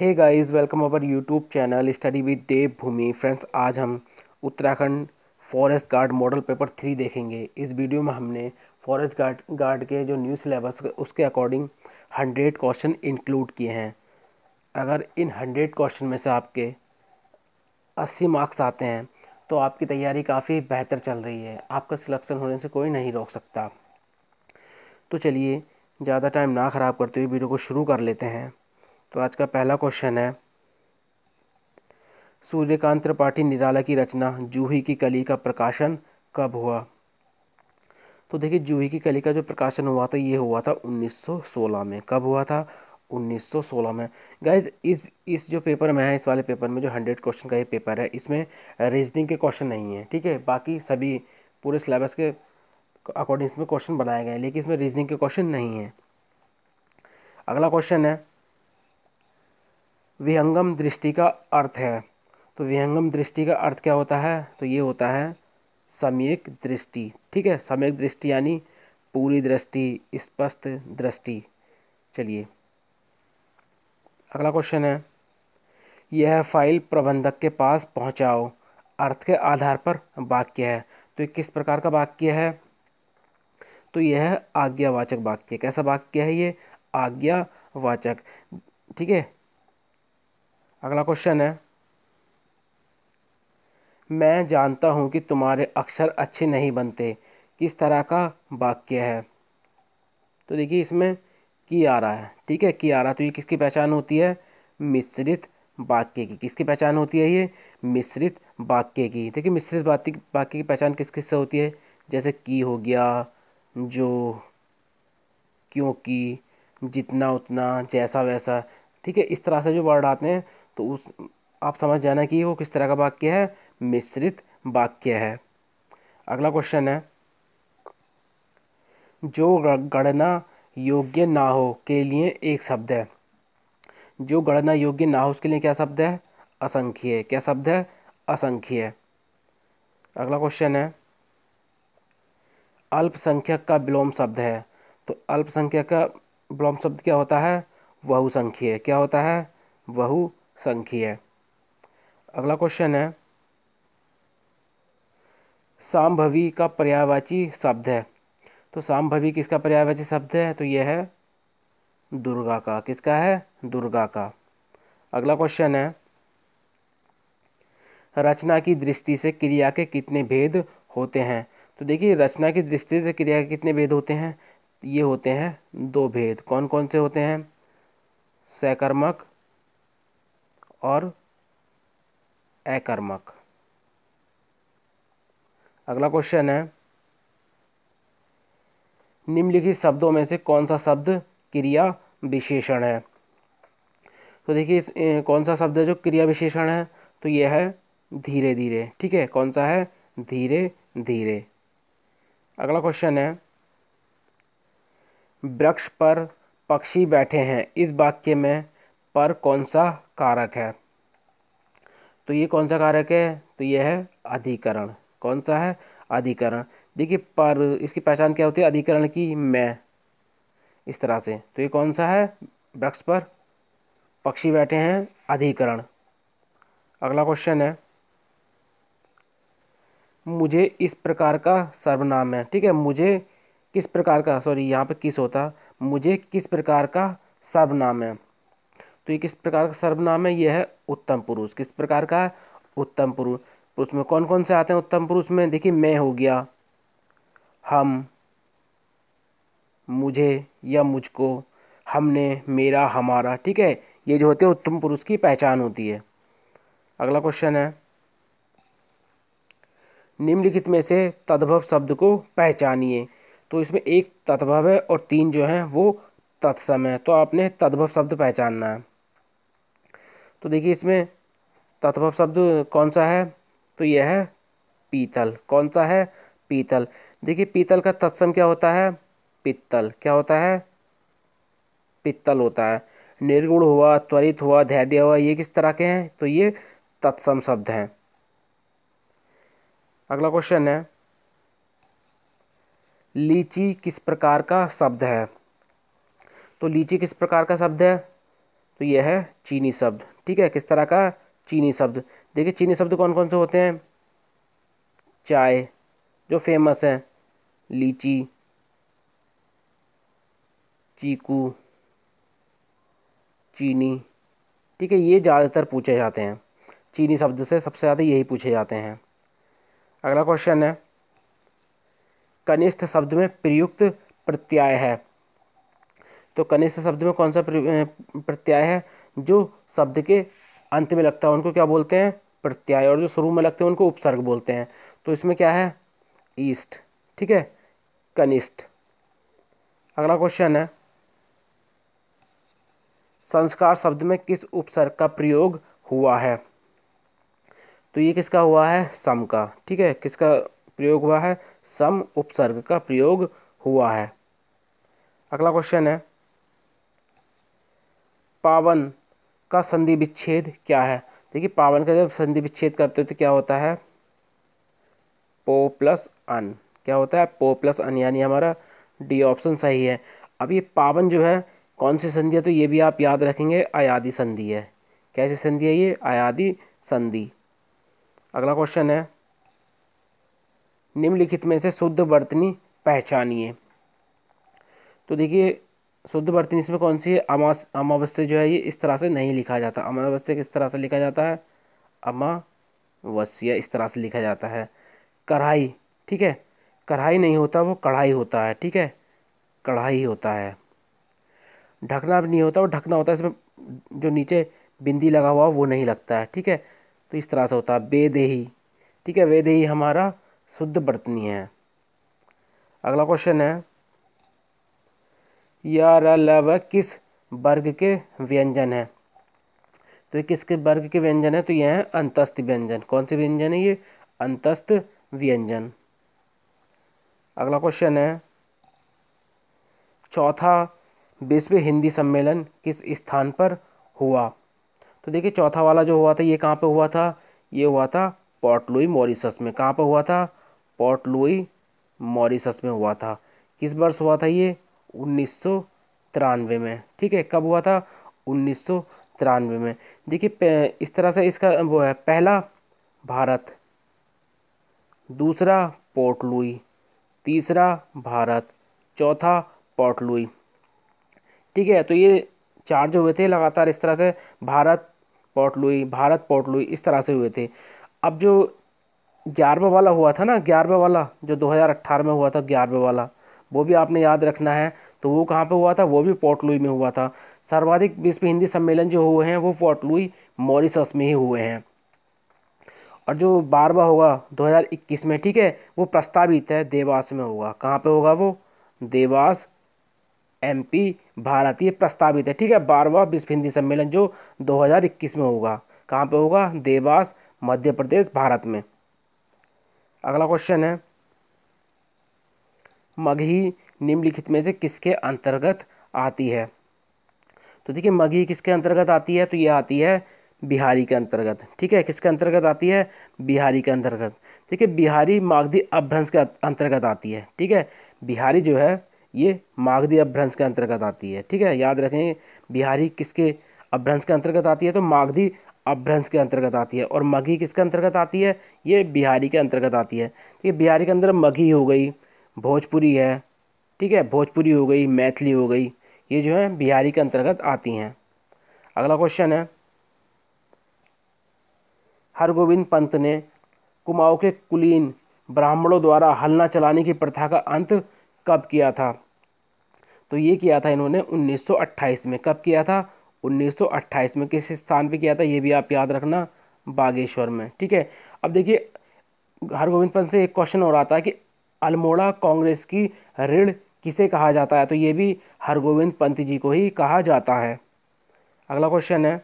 hey guys welcome our YouTube channel study with Dev Bhoomi friends आज हम Uttarakhand forest guard model paper three देखेंगे इस video में हमने फॉरेस्ट गार्ड गार्ड के जो न्यू सिलेबस उसके अकॉर्डिंग हंड्रेड क्वेश्चन इंक्लूड किए हैं अगर इन हंड्रेड क्वेश्चन में से आपके अस्सी मार्क्स आते हैं तो आपकी तैयारी काफ़ी बेहतर चल रही है आपका सिलेक्शन होने से कोई नहीं रोक सकता तो चलिए ज़्यादा टाइम ना ख़राब करते हुए वीडियो को शुरू कर लेते हैं तो आज का पहला क्वेश्चन है सूर्यकांत त्रिपाठी निराला की रचना जूही की कली का प्रकाशन कब हुआ तो देखिए जूही की कली का जो प्रकाशन हुआ था ये हुआ था 1916 में कब हुआ था 1916 में गाइज इस इस जो पेपर में है इस वाले पेपर में जो हंड्रेड क्वेश्चन का ये पेपर है इसमें रीजनिंग के क्वेश्चन नहीं है ठीक है बाकी सभी पूरे सिलेबस के अकॉर्डिंग इसमें क्वेश्चन बनाए गए हैं लेकिन इसमें रीजनिंग के क्वेश्चन नहीं है अगला क्वेश्चन है विहंगम दृष्टि का अर्थ है तो विहंगम दृष्टि का अर्थ क्या होता है तो ये होता है सम्यक दृष्टि ठीक है सम्यक दृष्टि यानी पूरी दृष्टि स्पष्ट दृष्टि चलिए अगला क्वेश्चन है यह फाइल प्रबंधक के पास पहुंचाओ अर्थ के आधार पर वाक्य है तो किस प्रकार का वाक्य है तो यह आज्ञावाचक वाक्य कैसा वाक्य है ये आज्ञावाचक ठीक है अगला क्वेश्चन है मैं जानता हूँ कि तुम्हारे अक्षर अच्छे नहीं बनते किस तरह का वाक्य है तो देखिए इसमें की आ रहा है ठीक है की आ रहा है तो ये किसकी पहचान होती है मिश्रित वाक्य की किसकी पहचान होती है ये मिश्रित वाक्य की देखिए मिश्रित वाक्य की पहचान किस किस से होती है जैसे की हो गया जो क्योंकि जितना उतना जैसा वैसा ठीक है इस तरह से जो वर्ड आते हैं तो उस आप समझ जाना कि वो किस तरह का वाक्य है मिश्रित वाक्य है अगला क्वेश्चन है जो गणना योग्य ना हो के लिए एक शब्द है जो गणना योग्य ना हो उसके लिए क्या शब्द है असंख्य है क्या शब्द है असंख्य है अगला क्वेश्चन है अल्पसंख्यक का विलोम शब्द है तो अल्पसंख्यक का विलोम शब्द क्या होता है बहुसंख्य क्या होता है बहु संख्या है अगला क्वेश्चन है सांभवी का पर्यावाची शब्द है तो सांभवी किसका पर्यावाची शब्द है तो यह है दुर्गा का किसका है दुर्गा का अगला क्वेश्चन है रचना की दृष्टि से क्रिया के कितने भेद होते हैं तो देखिए रचना की दृष्टि से क्रिया के कितने भेद होते हैं ये होते हैं दो भेद कौन कौन से होते हैं सकर्मक और अकर्मक अगला क्वेश्चन है निम्नलिखित शब्दों में से कौन सा शब्द क्रिया विशेषण है तो देखिए कौन सा शब्द है जो क्रिया विशेषण है तो यह है धीरे धीरे ठीक है कौन सा है धीरे धीरे अगला क्वेश्चन है वृक्ष पर पक्षी बैठे हैं इस वाक्य में पर कौन सा कारक है तो ये कौन सा कारक है तो ये है अधिकरण कौन सा है अधिकरण देखिए पर इसकी पहचान क्या होती है अधिकरण की मैं इस तरह से तो ये कौन सा है वृक्ष पर पक्षी बैठे हैं अधिकरण अगला क्वेश्चन है मुझे इस प्रकार का सर्वनाम है ठीक है मुझे किस प्रकार का सॉरी यहाँ पे किस होता मुझे किस प्रकार का सर्वनाम है तो ये किस प्रकार का सर्वनाम है ये है उत्तम पुरुष किस प्रकार का है उत्तम पुरुष पुरुष तो में कौन कौन से आते हैं उत्तम पुरुष में देखिए मैं हो गया हम मुझे या मुझको हमने मेरा हमारा ठीक है ये जो होते हैं उत्तम पुरुष की पहचान होती है अगला क्वेश्चन है निम्नलिखित में से तद्भव शब्द को पहचानिए तो इसमें एक तद्भव है और तीन जो हैं वो तत्सम है तो आपने तद्भव शब्द पहचानना है तो देखिए इसमें तत्भव शब्द कौन सा है तो यह है पीतल कौन सा है पीतल देखिए पीतल का तत्सम क्या होता है पित्तल क्या होता है पित्तल होता है निर्गुण हुआ त्वरित हुआ धैर्य हुआ ये किस तरह के हैं तो ये तत्सम शब्द हैं अगला क्वेश्चन है लीची किस प्रकार का शब्द है तो लीची किस प्रकार का शब्द है तो यह है चीनी शब्द ठीक है किस तरह का चीनी शब्द देखिए चीनी शब्द कौन कौन से होते हैं चाय जो फेमस है लीची चीकू चीनी ठीक है ये ज़्यादातर पूछे जाते हैं चीनी शब्द से सबसे ज़्यादा यही पूछे जाते हैं अगला क्वेश्चन है कनिष्ठ शब्द में प्रयुक्त प्रत्यय है तो कनिष्ठ शब्द में कौन सा प्रत्यय है जो शब्द के अंत में लगता है उनको क्या बोलते हैं प्रत्यय और जो शुरू में लगते हैं उनको उपसर्ग बोलते हैं तो इसमें क्या है ईस्ट ठीक है कनिष्ठ अगला क्वेश्चन है संस्कार शब्द में किस उपसर्ग का प्रयोग हुआ है तो ये किसका हुआ है सम का ठीक है किसका प्रयोग हुआ है सम उपसर्ग का प्रयोग हुआ है अगला क्वेश्चन है पावन का संधि विच्छेद क्या है देखिए पावन का जब संधि विच्छेद करते हो तो क्या होता है पो प्लस अन क्या होता है पो प्लस अन यानी हमारा डी ऑप्शन सही है अब ये पावन जो है कौन सी संधि है तो ये भी आप याद रखेंगे आयादी संधि है कैसी संधि है ये आयादी संधि अगला क्वेश्चन है निम्नलिखित में से शुद्ध वर्तनी पहचानिए तो देखिए शुद्ध बर्तनी इसमें कौन सी है अमास अमावस्या जो है ये इस तरह से नहीं लिखा जाता अमावस्या किस तरह से लिखा जाता है अमावस्या इस तरह से लिखा जाता है कढ़ाई ठीक है कढ़ाई नहीं होता वो कढ़ाई होता है ठीक है कढ़ाई होता है ढकना भी नहीं होता वो ढकना होता है इसमें जो नीचे बिंदी लगा हुआ वो नहीं लगता है ठीक है तो इस तरह से होता है बेदेही ठीक है वेदेही हमारा शुद्ध बर्तनी है अगला क्वेश्चन है या र ल व किस वर्ग के व्यंजन हैं तो ये किसके वर्ग के व्यंजन है तो यह है अंतस्थ व्यंजन कौन से व्यंजन है ये अंतस्थ व्यंजन अगला क्वेश्चन है चौथा विश्व हिंदी सम्मेलन किस स्थान पर हुआ तो देखिए चौथा वाला जो हुआ था ये कहाँ पे हुआ था ये हुआ था पोर्ट लुई मॉरिसस में कहाँ पे हुआ था पोर्ट लुई मॉरिसस में हुआ था किस वर्ष हुआ था ये उन्नीस में ठीक है कब हुआ था उन्नीस में देखिए इस तरह से इसका वो है पहला भारत दूसरा पोर्ट लुई तीसरा भारत चौथा पोर्ट लुई ठीक है तो ये चार जो हुए थे लगातार इस तरह से Bharat Port Louis Bharat Port Louis इस तरह से हुए थे अब जो ग्यारहवा वाला हुआ था ना ग्यारहवा वाला जो 2018 में हुआ था ग्यारहवा वाला वो भी आपने याद रखना है तो वो कहाँ पे हुआ था वो भी पोर्टलुई में हुआ था सर्वाधिक विश्व हिंदी सम्मेलन जो हुए हैं वो पोर्टलुई मॉरिसस में ही हुए हैं और जो बारवा होगा 2021 में ठीक है वो प्रस्तावित है देवास में होगा कहाँ पे होगा वो देवास एमपी भारत ये प्रस्तावित है ठीक है बारवा विश्व हिंदी सम्मेलन जो 2021 में होगा कहाँ पे होगा देवास मध्य प्रदेश भारत में अगला क्वेश्चन है मगही निम्नलिखित में से किसके अंतर्गत आती है तो देखिए मगही किसके अंतर्गत आती है तो ये आती है बिहारी के अंतर्गत ठीक है किसके अंतर्गत आती है बिहारी के अंतर्गत ठीक है बिहारी मागधी अपभ्रंश के अंतर्गत आती है ठीक है बिहारी जो है ये मागधी अपभ्रंश के अंतर्गत आती है ठीक है याद रखें बिहारी किसके अपभ्रंश के अंतर्गत आती है तो मागधी अपभ्रंश के अंतर्गत आती है और मघी किसके अंतर्गत आती है ये बिहारी के अंतर्गत आती है ठीक है बिहारी के अंदर मघी हो गई भोजपुरी है ठीक है भोजपुरी हो गई मैथिली हो गई ये जो है बिहारी के अंतर्गत आती हैं अगला क्वेश्चन है हरगोविंद पंत ने कुमाऊँ के कुलीन ब्राह्मणों द्वारा हलना चलाने की प्रथा का अंत कब किया था तो ये किया था इन्होंने 1928 में कब किया था 1928 में किस स्थान पे किया था ये भी आप याद रखना बागेश्वर में ठीक है अब देखिए हरगोविंद पंत से एक क्वेश्चन और आता है कि अल्मोड़ा कांग्रेस की ऋण किसे कहा जाता है तो ये भी हरगोविंद पंत जी को ही कहा जाता है अगला क्वेश्चन है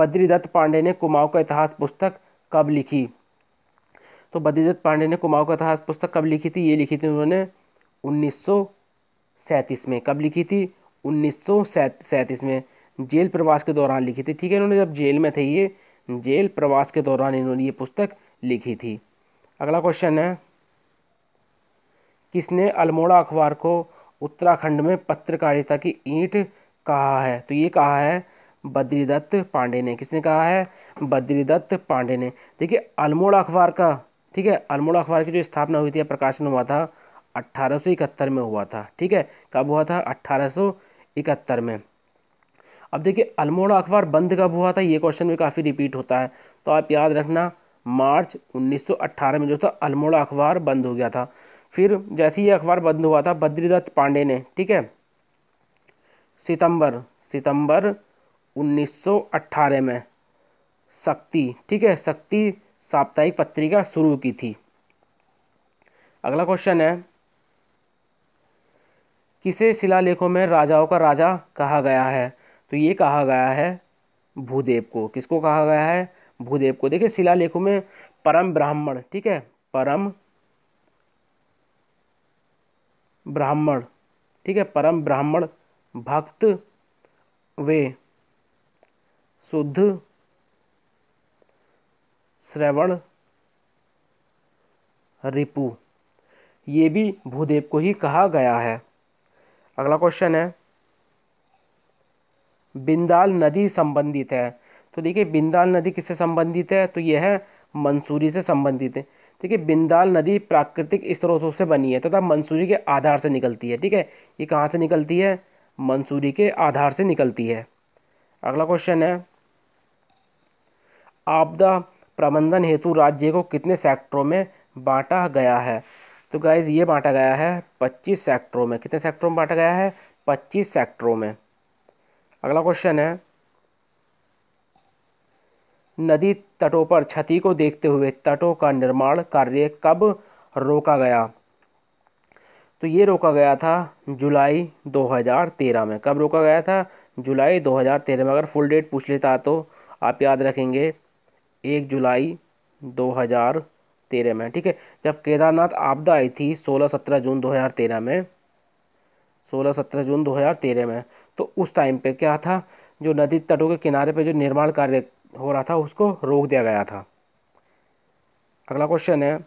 बद्रीदत्त पांडे ने कुमाऊँ का इतिहास पुस्तक कब लिखी तो बद्रीदत्त पांडे ने कुमाऊँ का इतिहास पुस्तक कब लिखी थी ये लिखी थी उन्होंने उन्नीस में कब लिखी थी उन्नीस में जेल प्रवास के दौरान लिखी थी ठीक है इन्होंने जब जेल में थे ये जेल प्रवास के दौरान इन्होंने ये पुस्तक लिखी थी अगला क्वेश्चन है किसने अल्मोड़ा अखबार को उत्तराखंड में पत्रकारिता की ईंट कहा है तो ये कहा है बद्रीदत्त पांडे ने किसने कहा है बद्रीदत्त पांडे ने देखिए अल्मोड़ा अखबार का ठीक है अल्मोड़ा अखबार की जो स्थापना हुई थी प्रकाशन हुआ था अट्ठारह में हुआ था ठीक है कब हुआ था अट्ठारह में अब देखिए अल्मोड़ा अखबार बंद कब हुआ था ये क्वेश्चन भी काफ़ी रिपीट होता है तो आप याद रखना मार्च 1918 में जो था अल्मोड़ा अखबार बंद हो गया था फिर जैसे ही अखबार बंद हुआ था बद्रीदत्त पांडे ने ठीक है सितंबर सितंबर 1918 में शक्ति ठीक है शक्ति साप्ताहिक पत्रिका शुरू की थी अगला क्वेश्चन है किसे शिलालेखों में राजाओं का राजा कहा गया है तो ये कहा गया है भूदेव को किसको कहा गया है भूदेव को देखिए शिलालेखों में परम ब्राह्मण ठीक है परम ब्राह्मण ठीक है परम ब्राह्मण भक्त वे शुद्ध श्रवण रिपु ये भी भूदेव को ही कहा गया है अगला क्वेश्चन है बिंदाल नदी संबंधित है तो देखिए बिंदाल नदी किससे संबंधित है तो यह है मंसूरी से संबंधित है देखिए बिंदाल नदी प्राकृतिक स्रोतों से बनी है तथा मंसूरी के आधार से निकलती है ठीक है ये कहाँ से निकलती है मंसूरी के आधार से निकलती है अगला क्वेश्चन है आपदा प्रबंधन हेतु राज्य को कितने सेक्टरों में बांटा गया है तो गाइज ये बांटा गया है पच्चीस सेक्टरों में कितने सेक्टरों में बांटा गया है पच्चीस सेक्टरों में अगला क्वेश्चन है नदी तटों पर क्षति को देखते हुए तटों का निर्माण कार्य कब रोका गया तो ये रोका गया था जुलाई 2013 में कब रोका गया था जुलाई 2013 में अगर फुल डेट पूछ लेता तो आप याद रखेंगे एक जुलाई 2013 में ठीक है जब केदारनाथ आपदा आई थी 16-17 जून 2013 में 16-17 जून 2013 में तो उस टाइम पे क्या था जो नदी तटों के किनारे पे जो निर्माण कार्य हो रहा था उसको रोक दिया गया था अगला क्वेश्चन है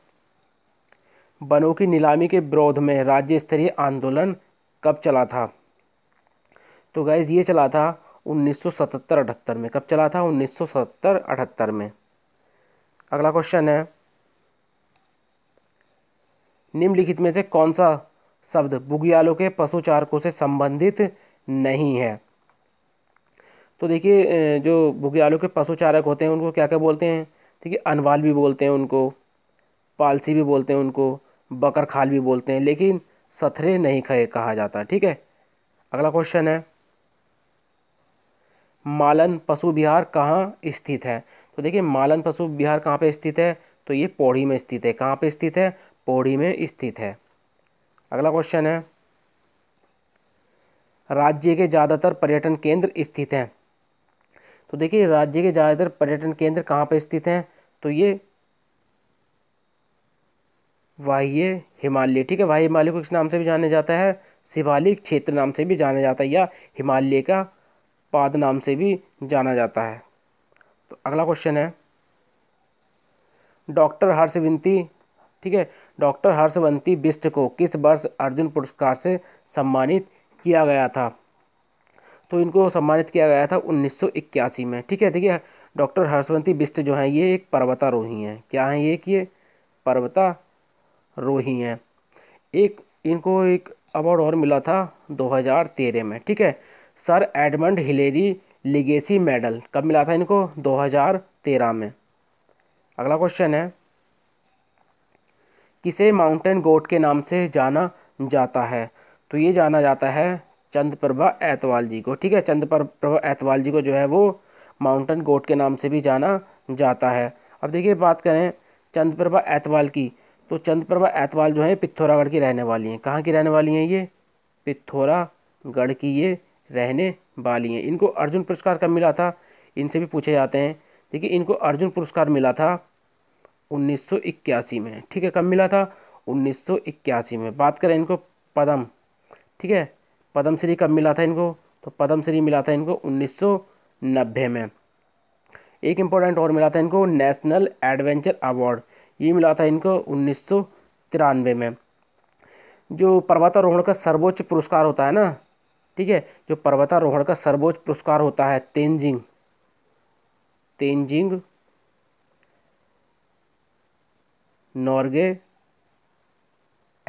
वनों की नीलामी के विरोध में राज्य स्तरीय आंदोलन कब चला था तो गैज़ ये चला था 1977-78 में कब चला था 1977-78 में अगला क्वेश्चन है निम्नलिखित में से कौन सा शब्द बुगियालों के पशु चारकों से संबंधित नहीं है तो देखिए जो भुगयालों के पशु चारक होते हैं उनको क्या क्या बोलते हैं ठीक है अनवाल भी बोलते हैं उनको पालसी भी बोलते हैं उनको बकर खाल भी बोलते हैं लेकिन सथरे नहीं खे कहा जाता ठीक है अगला क्वेश्चन है मालन पशु विहार कहाँ स्थित है तो देखिए मालन पशु विहार कहाँ पे स्थित है तो ये पौड़ी में स्थित है कहाँ पे स्थित है पौड़ी में स्थित है अगला क्वेश्चन है राज्य के ज़्यादातर पर्यटन केंद्र स्थित हैं तो देखिए राज्य के ज़्यादातर पर्यटन केंद्र कहाँ पर स्थित हैं तो ये वाह्य हिमालय ठीक है वाह्य हिमालय को किस नाम से भी जाना जाता है शिवालिक क्षेत्र नाम से भी जाना जाता है या हिमालय का पाद नाम से भी जाना जाता है तो अगला क्वेश्चन है डॉक्टर हर्षविंती ठीक है डॉक्टर हर्षवंती बिष्ट को किस वर्ष अर्जुन पुरस्कार से सम्मानित किया गया था तो इनको सम्मानित किया गया था उन्नीस में ठीक है देखिए डॉक्टर हर्षवंती बिस्ट जो हैं ये एक पर्वतारोही हैं क्या हैं ये कि ये पर्वतारोही हैं एक इनको एक अवार्ड और मिला था 2013 में ठीक है sir Edmund Hillary legacy medal कब मिला था इनको 2013 में अगला क्वेश्चन है किसे माउंटेन गोट के नाम से जाना जाता है तो ये जाना जाता है चंद प्रभा ऐतवाल जी को ठीक है चंद प्रभा ऐतवाल जी को जो है वो माउंटेन गोट के नाम से भी जाना जाता है अब देखिए बात करें चंद प्रभा ऐतवाल की तो चंद प्रभा ऐतवाल जो है पिथौरागढ़ की रहने वाली हैं कहाँ की रहने वाली हैं ये पिथौरागढ़ की ये रहने वाली हैं इनको अर्जुन पुरस्कार कब मिला था इनसे भी पूछे जाते हैं देखिए इनको अर्जुन पुरस्कार मिला था 1981 में ठीक है कब मिला था 1981 में बात करें इनको पदम ठीक है पद्मश्री कब मिला था इनको तो पद्मश्री मिला था इनको 1990 में एक इम्पोर्टेंट और मिला था इनको नेशनल एडवेंचर अवार्ड ये मिला था इनको उन्नीस में जो पर्वतारोहण का सर्वोच्च पुरस्कार होता है ना ठीक है जो पर्वतारोहण का सर्वोच्च पुरस्कार होता है तेंजिंग तेंजिंग नॉर्गे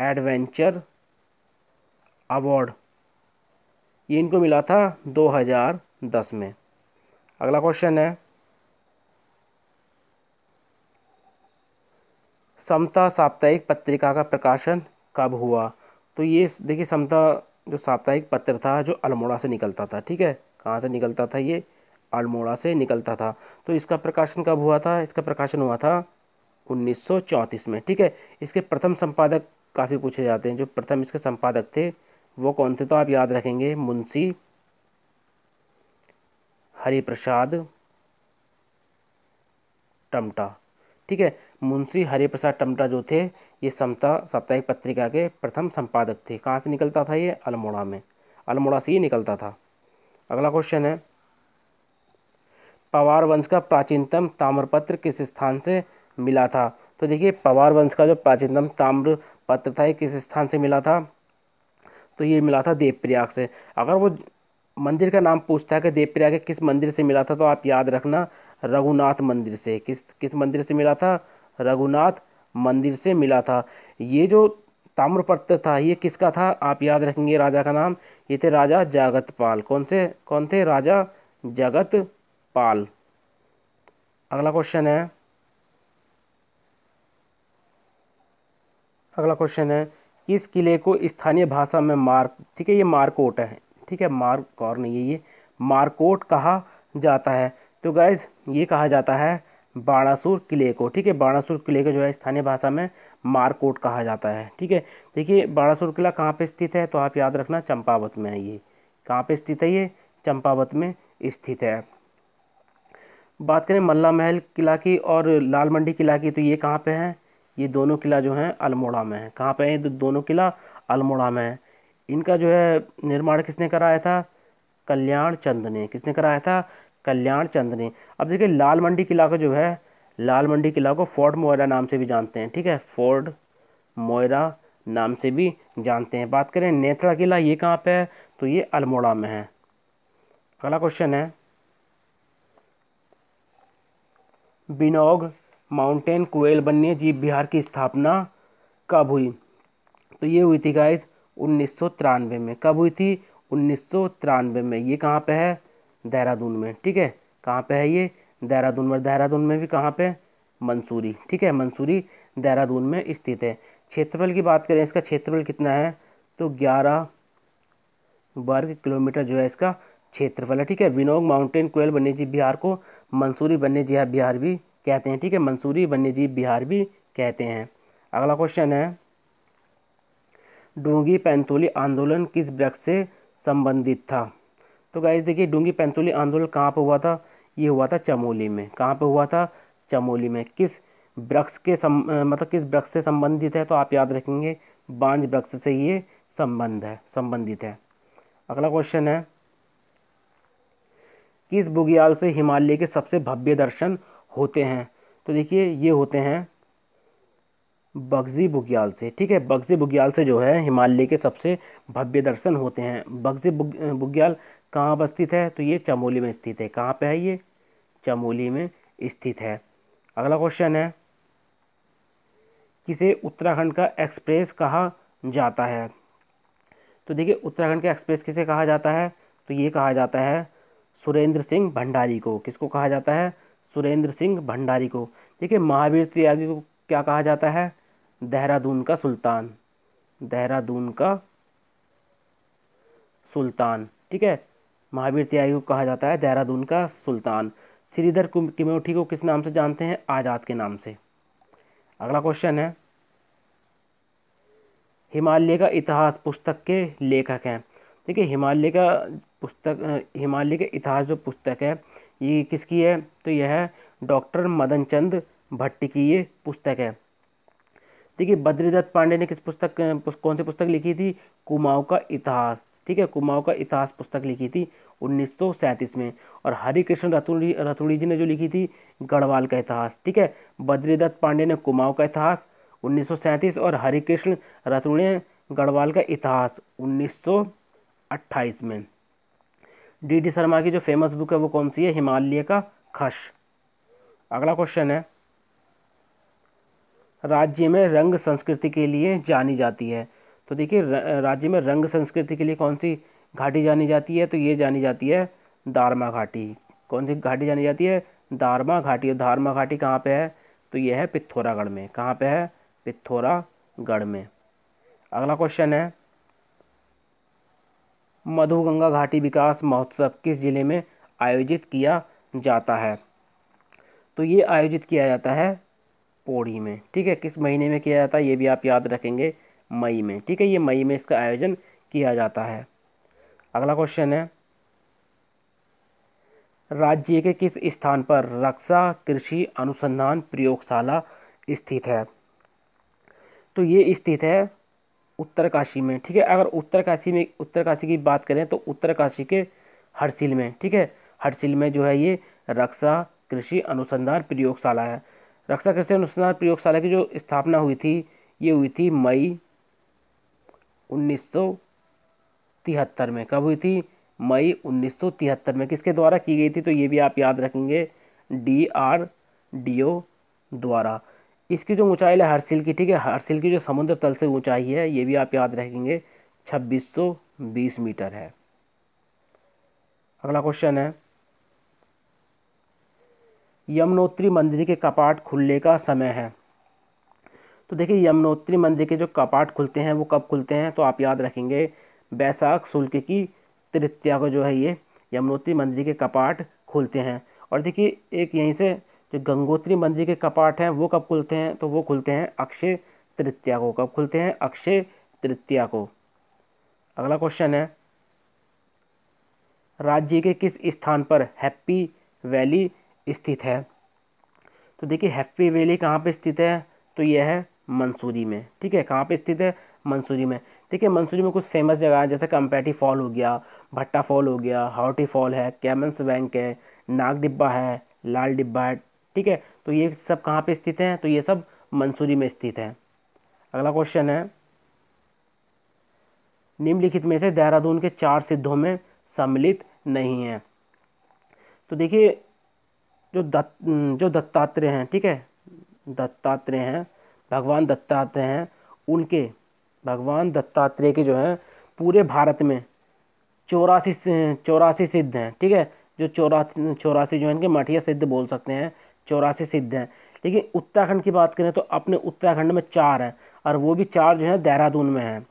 एडवेंचर अवार्ड ये इनको मिला था 2010 में अगला क्वेश्चन है समता साप्ताहिक पत्रिका का प्रकाशन कब हुआ तो ये देखिए समता जो साप्ताहिक पत्र था जो अल्मोड़ा से निकलता था ठीक है कहाँ से निकलता था ये अल्मोड़ा से निकलता था तो इसका प्रकाशन कब हुआ था इसका प्रकाशन हुआ था 1934 में ठीक है इसके प्रथम संपादक काफ़ी पूछे जाते हैं जो प्रथम इसके संपादक थे वो कौन थे तो आप याद रखेंगे मुंशी हरिप्रसाद टमटा ठीक है मुंशी हरिप्रसाद टमटा जो थे ये समता साप्ताहिक पत्रिका के प्रथम संपादक थे कहाँ से निकलता था ये अल्मोड़ा में अल्मोड़ा से ही निकलता था अगला क्वेश्चन है पवार वंश का प्राचीनतम ताम्रपत्र किस स्थान से मिला था तो देखिए पवार वंश का जो प्राचीनतम ताम्रपत्र था ये किस स्थान से मिला था तो ये मिला था देवप्रयाग से अगर वो मंदिर का नाम पूछता है कि देवप्रयाग किस मंदिर से मिला था तो आप याद रखना रघुनाथ मंदिर से किस किस मंदिर से मिला था रघुनाथ मंदिर से मिला था ये जो ताम्रपत्र था ये किसका था आप याद रखेंगे राजा का नाम ये थे राजा जागतपाल कौन से कौन थे राजा जगत पाल अगला क्वेश्चन है अगला क्वेश्चन है किस किले को स्थानीय भाषा में मार्क ठीक है ये मार्कोट है ठीक है मार्क कौर नहीं है ये मार्कोट कहा जाता है तो गैस ये कहा जाता है बाणासुर किले को ठीक है बाणासुर किले को जो है स्थानीय भाषा में मारकोट कहा जाता है ठीक है देखिए बाणासुर किला कहाँ पे स्थित है तो आप याद रखना चंपावत में है ये कहाँ पे स्थित है ये चंपावत में स्थित है बात करें मल्ला महल किला की और लाल मंडी किला की तो ये कहाँ पे है ये दोनों किला जो हैं अल्मोड़ा में है कहाँ पे हैं ये दोनों किला अल्मोड़ा में है इनका जो है निर्माण किसने कराया था कल्याण चंद ने किसने कराया था कल्याण चंद ने अब देखिए लाल मंडी किला का जो है लाल मंडी किला को फोर्ट मोयरा नाम से भी जानते हैं ठीक है फोर्ट मोयरा नाम से भी जानते हैं बात करें नेत्रा किला ये कहाँ पर है तो ये अल्मोड़ा में है अगला क्वेश्चन है बिनोग माउंटेन कोयल वन्य जीव बिहार की स्थापना कब हुई तो ये हुई थी गाइज उन्नीस में कब हुई थी उन्नीस में ये कहाँ पे है देहरादून में ठीक है कहाँ पे है ये देहरादून में देहरादून में भी कहाँ पे मंसूरी ठीक है मंसूरी देहरादून में स्थित है क्षेत्रफल की बात करें इसका क्षेत्रफल कितना है तो ग्यारह वर्ग किलोमीटर जो है इसका क्षेत्रफल है ठीक है विनोग माउंटेन कोयल जी बिहार को मंसूरी है बिहार भी कहते हैं ठीक है मंसूरी वन्यजीव बिहार भी कहते हैं अगला क्वेश्चन है डूंगी पैंतोली आंदोलन किस वृक्ष से संबंधित था तो गाइज देखिए डूंगी पैंतोली आंदोलन कहाँ पर हुआ था ये हुआ था चमोली में कहाँ पर हुआ था चमोली में किस वृक्ष के सम मतलब किस वृक्ष से संबंधित है तो आप याद रखेंगे बांझ वृक्ष से ये संबंध है संबंधित है अगला क्वेश्चन है किस बुगियाल से हिमालय के सबसे भव्य दर्शन होते हैं तो देखिए ये होते हैं बगजी बुग्याल से ठीक है बग्जी बुग्याल से जो है हिमालय के सबसे भव्य दर्शन होते हैं बग्जी बुग, बुग्याल कहाँ पर स्थित है तो ये चमोली में स्थित है कहाँ पे है ये चमोली में स्थित है अगला क्वेश्चन है किसे उत्तराखंड का एक्सप्रेस कहा जाता है तो देखिए उत्तराखंड का एक्सप्रेस किसे कहा जाता है तो ये कहा जाता है सुरेंद्र सिंह भंडारी को किसको कहा जाता है सुरेंद्र सिंह भंडारी को देखिए महावीर त्यागी को क्या कहा जाता है देहरादून का सुल्तान देहरादून का सुल्तान ठीक है महावीर त्यागी को कहा जाता है देहरादून का सुल्तान श्रीधर किमोठी को किस नाम से जानते हैं आज़ाद के नाम से अगला क्वेश्चन है हिमालय का इतिहास पुस्तक के लेखक हैं देखिए हिमालय का पुस्तक हिमालय के इतिहास जो पुस्तक है ये किसकी है तो यह है डॉक्टर मदन चंद भट्ट की ये पुस्तक है देखिए बद्रीदत्त पांडे ने किस पुस्तक कौन सी पुस्तक लिखी थी कुमाऊँ का इतिहास ठीक है कुमाऊँ का इतिहास पुस्तक लिखी थी उन्नीस में और हरिकृष्ण कृष्ण रतुड़ी रतुड़ी जी ने जो लिखी थी गढ़वाल का इतिहास ठीक है बद्रीदत्त पांडे ने कुमाऊँ का इतिहास उन्नीस और हरिकृष्ण रतुड़ी ने गढ़वाल का इतिहास उन्नीस में डी डी शर्मा की जो फेमस बुक है वो कौन सी है हिमालय का खश अगला क्वेश्चन है राज्य में रंग संस्कृति के लिए जानी जाती है तो देखिए राज्य में रंग संस्कृति के लिए कौन सी घाटी जानी जाती है तो ये जानी जाती है दारमा घाटी कौन सी घाटी जानी जाती है दारमा घाटी धारमा घाटी कहाँ पे है तो ये है पिथौरागढ़ में कहाँ पे है पिथौरागढ़ में अगला क्वेश्चन है मधुगंगा घाटी विकास महोत्सव किस ज़िले में आयोजित किया जाता है तो ये आयोजित किया जाता है पौड़ी में ठीक है किस महीने में किया जाता है ये भी आप याद रखेंगे मई में ठीक है ये मई में इसका आयोजन किया जाता है अगला क्वेश्चन है राज्य के किस स्थान पर रक्षा कृषि अनुसंधान प्रयोगशाला स्थित है तो ये स्थित है उत्तरकाशी में ठीक है अगर उत्तरकाशी में उत्तरकाशी की बात करें तो उत्तरकाशी के हरसिल में ठीक है हरसिल में जो है ये रक्षा कृषि अनुसंधान प्रयोगशाला है रक्षा कृषि अनुसंधान प्रयोगशाला की जो स्थापना हुई थी ये हुई थी मई उन्नीस तिहत्तर में कब हुई थी मई उन्नीस में किसके द्वारा की गई थी तो ये भी आप याद रखेंगे डी आर डी ओ द्वारा इसकी जो ऊंचाई है हरसिल की ठीक है हरसिल की जो समुद्र तल से ऊंचाई है ये भी आप याद रखेंगे 2620 मीटर है अगला क्वेश्चन है यमुनोत्री मंदिर के कपाट खुलने का समय है तो देखिए यमुनोत्री मंदिर के जो कपाट खुलते हैं वो कब खुलते हैं तो आप याद रखेंगे बैसाख शुल्क की तृतीया को जो है ये यमुनोत्री मंदिर के कपाट खुलते हैं और देखिए एक यहीं से जो गंगोत्री मंदिर के कपाट हैं वो कब खुलते हैं तो वो खुलते हैं अक्षय तृतीया को कब खुलते हैं अक्षय तृतीया को अगला क्वेश्चन है राज्य के किस स्थान पर हैप्पी वैली स्थित है तो देखिए हैप्पी वैली कहाँ पर स्थित है तो यह है मंसूरी में ठीक है कहाँ पर स्थित है मंसूरी में ठीक है मंसूरी में कुछ फेमस जगह है जैसे कम्पैटी फॉल हो गया भट्टा फॉल हो गया हाउटी फॉल है कैमन्स बैंक है नाग डिब्बा है लाल डिब्बा है ठीक है तो ये सब कहाँ पे स्थित हैं तो ये सब मंसूरी में स्थित हैं अगला क्वेश्चन है निम्नलिखित में से देहरादून के चार सिद्धों में सम्मिलित नहीं है तो देखिए जो दत्त जो दत्तात्रेय हैं ठीक है दत्तात्रेय हैं भगवान दत्तात्रेय हैं उनके भगवान दत्तात्रेय के जो हैं पूरे भारत में चौरासी चौरासी सिद्ध हैं ठीक है जो चौरा चौरासी जो है इनके मठिया सिद्ध बोल सकते हैं चौरासी सिद्ध हैं लेकिन उत्तराखंड की बात करें तो अपने उत्तराखंड में चार हैं और वो भी चार जो हैं देहरादून में हैं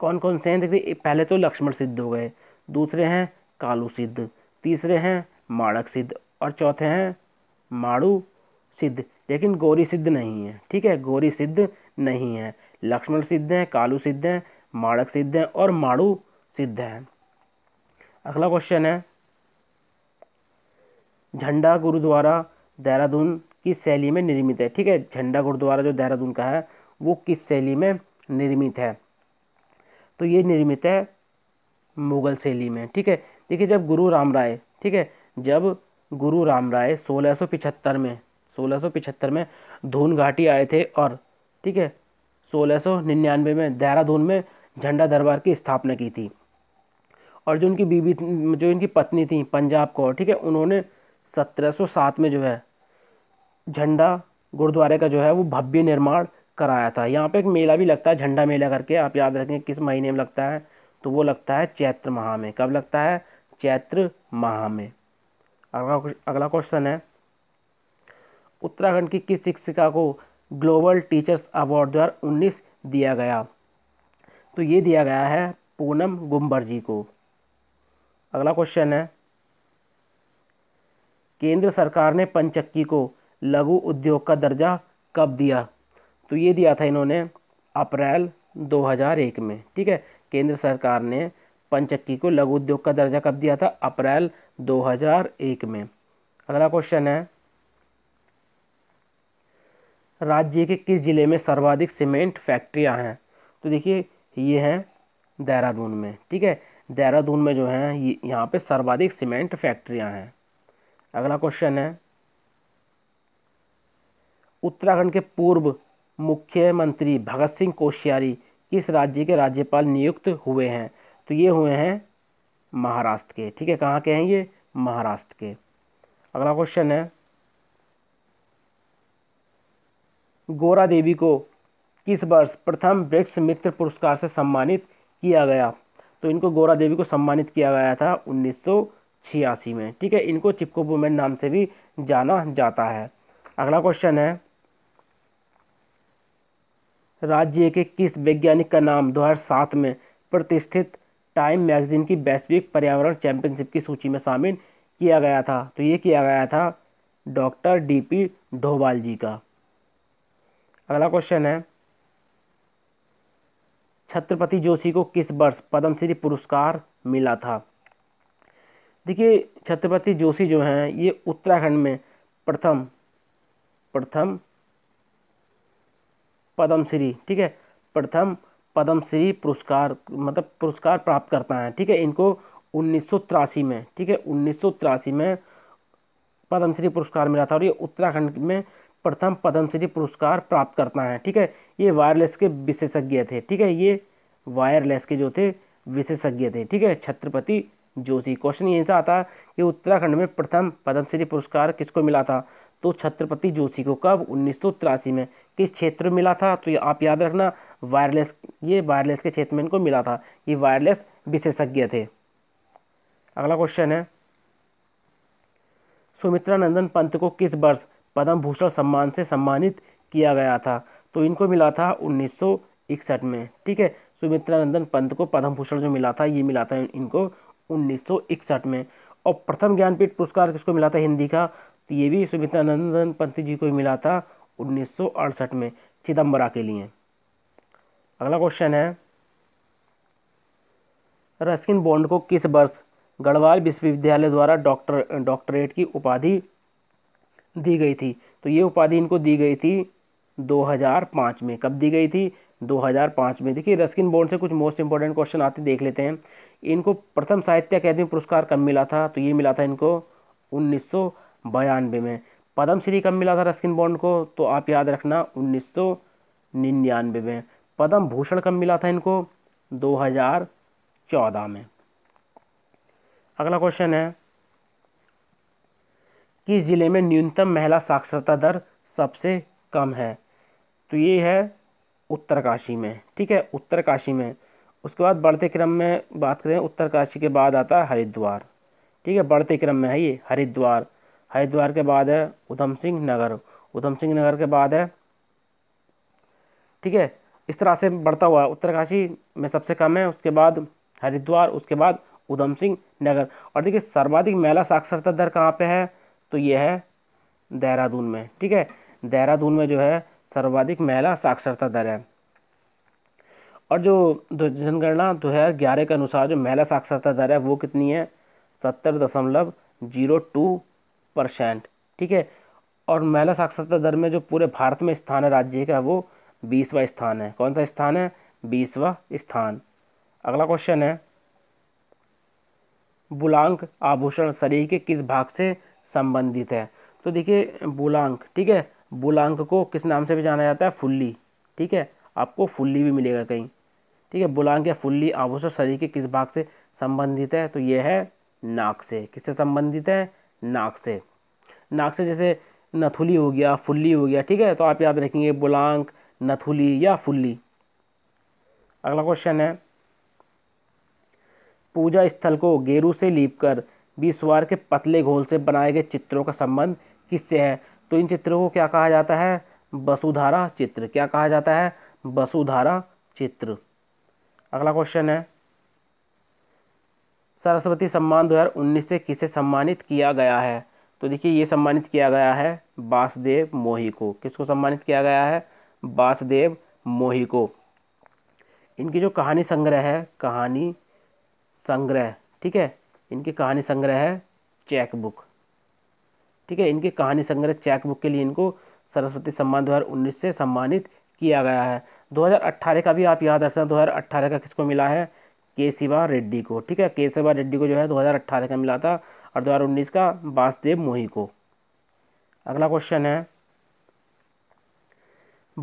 कौन कौन से हैं देखिए पहले तो लक्ष्मण सिद्ध हो गए दूसरे हैं कालू सिद्ध तीसरे हैं माणक सिद्ध और चौथे हैं माड़ू सिद्ध लेकिन गौरी सिद्ध नहीं है ठीक है गौरी सिद्ध नहीं है लक्ष्मण सिद्ध हैं कालू सिद्ध हैं माणक सिद्ध हैं और माड़ू सिद्ध हैं अगला क्वेश्चन है झंडा गुरुद्वारा देहरादून किस शैली में निर्मित है ठीक है झंडा गुरुद्वारा जो देहरादून का है वो किस शैली में निर्मित है तो ये निर्मित है मुगल शैली में ठीक है देखिए जब गुरु राम राय ठीक है जब गुरु राम राय सोलह में सोलह में धून घाटी आए थे और ठीक है सोलह में देहरादून में झंडा दरबार की स्थापना की थी और जो उनकी बीवी जो इनकी पत्नी थी पंजाब कौर ठीक है उन्होंने 1707 में जो है झंडा गुरुद्वारे का जो है वो भव्य निर्माण कराया था यहाँ पे एक मेला भी लगता है झंडा मेला करके आप याद रखें किस महीने में लगता है तो वो लगता है चैत्र माह में कब लगता है चैत्र माह में अगला अगला क्वेश्चन है उत्तराखंड की किस शिक्षिका को ग्लोबल टीचर्स अवार्ड दो हज़ार उन्नीस दिया गया तो ये दिया गया है पूनम गुम्बर जी को अगला क्वेश्चन है केंद्र सरकार ने पंचक्की को लघु उद्योग का दर्जा कब दिया तो ये दिया था इन्होंने अप्रैल 2001 में ठीक है केंद्र सरकार ने पंचक्की को लघु उद्योग का दर्जा कब दिया था अप्रैल 2001 में अगला क्वेश्चन है राज्य के किस ज़िले में सर्वाधिक सीमेंट फैक्ट्रियां हैं तो देखिए ये हैं देहरादून में ठीक है देहरादून में जो हैं यहाँ पे सर्वाधिक सीमेंट फैक्ट्रियां हैं अगला क्वेश्चन है उत्तराखंड के पूर्व मुख्यमंत्री भगत सिंह कोश्यारी किस राज्य के राज्यपाल नियुक्त हुए हैं तो ये हुए हैं महाराष्ट्र के ठीक है कहाँ के हैं ये महाराष्ट्र के अगला क्वेश्चन है गोरा देवी को किस वर्ष प्रथम ब्रिक्स मित्र पुरस्कार से सम्मानित किया गया तो इनको गोरा देवी को सम्मानित किया गया था उन्नीस छियासी में ठीक है इनको चिपको वुमेन नाम से भी जाना जाता है अगला क्वेश्चन है राज्य के किस वैज्ञानिक का नाम 2007 में प्रतिष्ठित टाइम मैगजीन की वैश्विक पर्यावरण चैंपियनशिप की सूची में शामिल किया गया था तो ये किया गया था डॉक्टर डीपी ढोवाल जी का अगला क्वेश्चन है छत्रपति जोशी को किस वर्ष पद्मश्री पुरस्कार मिला था देखिए छत्रपति जोशी जो हैं ये उत्तराखंड में प्रथम प्रथम पद्मश्री ठीक है प्रथम पद्मश्री पुरस्कार मतलब पुरस्कार प्राप्त करता है ठीक है इनको उन्नीस में ठीक है उन्नीस में पद्मश्री पुरस्कार मिला था और ये उत्तराखंड में प्रथम पद्मश्री पुरस्कार प्राप्त करता है ठीक है ये वायरलेस के विशेषज्ञ थे ठीक है ये वायरलेस के जो थे विशेषज्ञ थे ठीक है छत्रपति जोशी क्वेश्चन यहीं से आता कि उत्तराखंड में प्रथम पद्मश्री पुरस्कार किसको मिला था तो छत्रपति जोशी को कब उन्नीस में किस क्षेत्र में मिला था तो ये आप याद रखना वायरलेस ये वायरलेस के क्षेत्र में इनको मिला था ये वायरलेस विशेषज्ञ थे अगला क्वेश्चन है सुमित्रा नंदन पंत को किस वर्ष पद्म भूषण सम्मान से सम्मानित किया गया था तो इनको मिला था उन्नीस में ठीक है सुमित्रा नंदन पंत को पद्म भूषण जो मिला था ये मिला था इनको 1961 में और प्रथम ज्ञानपीठ पुरस्कार किसको मिला था हिंदी का तो ये भी सुमित्रानंदन पंथी जी को मिला था उन्नीस में चिदम्बरा के लिए अगला क्वेश्चन है रस्किन बॉन्ड को किस वर्ष गढ़वाल विश्वविद्यालय द्वारा डॉक्टर डॉक्टरेट की उपाधि दी गई थी तो ये उपाधि इनको दी गई थी 2005 में कब दी गई थी 2005 में देखिए रस्किन बोर्ड से कुछ मोस्ट इंपॉर्टेंट क्वेश्चन आते देख लेते हैं इनको प्रथम साहित्य अकादमी पुरस्कार कब मिला था तो ये मिला था इनको उन्नीस में पद्म श्री कब मिला था रस्किन बॉन्ड को तो आप याद रखना उन्नीस में पद्म भूषण कब मिला था इनको 2014 में अगला क्वेश्चन है किस ज़िले में न्यूनतम महिला साक्षरता दर सबसे कम है तो ये है उत्तरकाशी में ठीक है उत्तरकाशी में उसके बाद बढ़ते क्रम में बात करें उत्तरकाशी के बाद आता है हरिद्वार ठीक है बढ़ते क्रम में है ये हरिद्वार हरिद्वार के बाद है उधम सिंह नगर उधम सिंह नगर के बाद है ठीक है इस तरह से बढ़ता हुआ है उत्तरकाशी में सबसे कम है उसके बाद हरिद्वार उसके बाद उधम सिंह नगर और देखिए सर्वाधिक महिला साक्षरता दर कहाँ पर है तो ये है देहरादून में ठीक है देहरादून में जो है सर्वाधिक महिला साक्षरता दर है और जो जनगणना दो हज़ार ग्यारह के अनुसार जो महिला साक्षरता दर है वो कितनी है सत्तर दशमलव जीरो टू परसेंट ठीक है और महिला साक्षरता दर में जो पूरे भारत में स्थान है राज्य का वो बीसवा स्थान है कौन सा स्थान है बीसवा स्थान अगला क्वेश्चन है बुलांक आभूषण शरीर के किस भाग से संबंधित है तो देखिए बुलांक ठीक है बुलांक को किस नाम से भी जाना जाता है फुल्ली ठीक है आपको फुल्ली भी मिलेगा कहीं ठीक है बुलांक या फुल्ली आभूषण शरीर के किस भाग से संबंधित है तो यह है नाक से किससे संबंधित है नाक से नाक से जैसे नथुली हो गया फुल्ली हो गया ठीक है तो आप याद रखेंगे बुलांक नथुली या फुल्ली अगला क्वेश्चन है पूजा स्थल को गेरू से लीपकर बीसवार के पतले घोल से बनाए गए चित्रों का संबंध किससे है तो इन चित्रों को क्या कहा जाता है वसुधारा चित्र क्या कहा जाता है वसुधारा चित्र अगला क्वेश्चन है सरस्वती सम्मान 2019 से किसे सम्मानित किया गया है तो देखिए ये सम्मानित किया गया है वासुदेव मोही को किसको सम्मानित किया गया है वासुदेव मोही को इनकी जो कहानी संग्रह है कहानी संग्रह ठीक है इनकी कहानी संग्रह है चेक बुक ठीक है इनके कहानी संग्रह चैक बुक के लिए इनको सरस्वती सम्मान 2019 से सम्मानित किया गया है 2018 का भी आप याद रखना 2018 का किसको मिला है के शिवा रेड्डी को ठीक है के शिवा रेड्डी को जो है 2018 का मिला था और 2019 का वासुदेव मोही को अगला क्वेश्चन है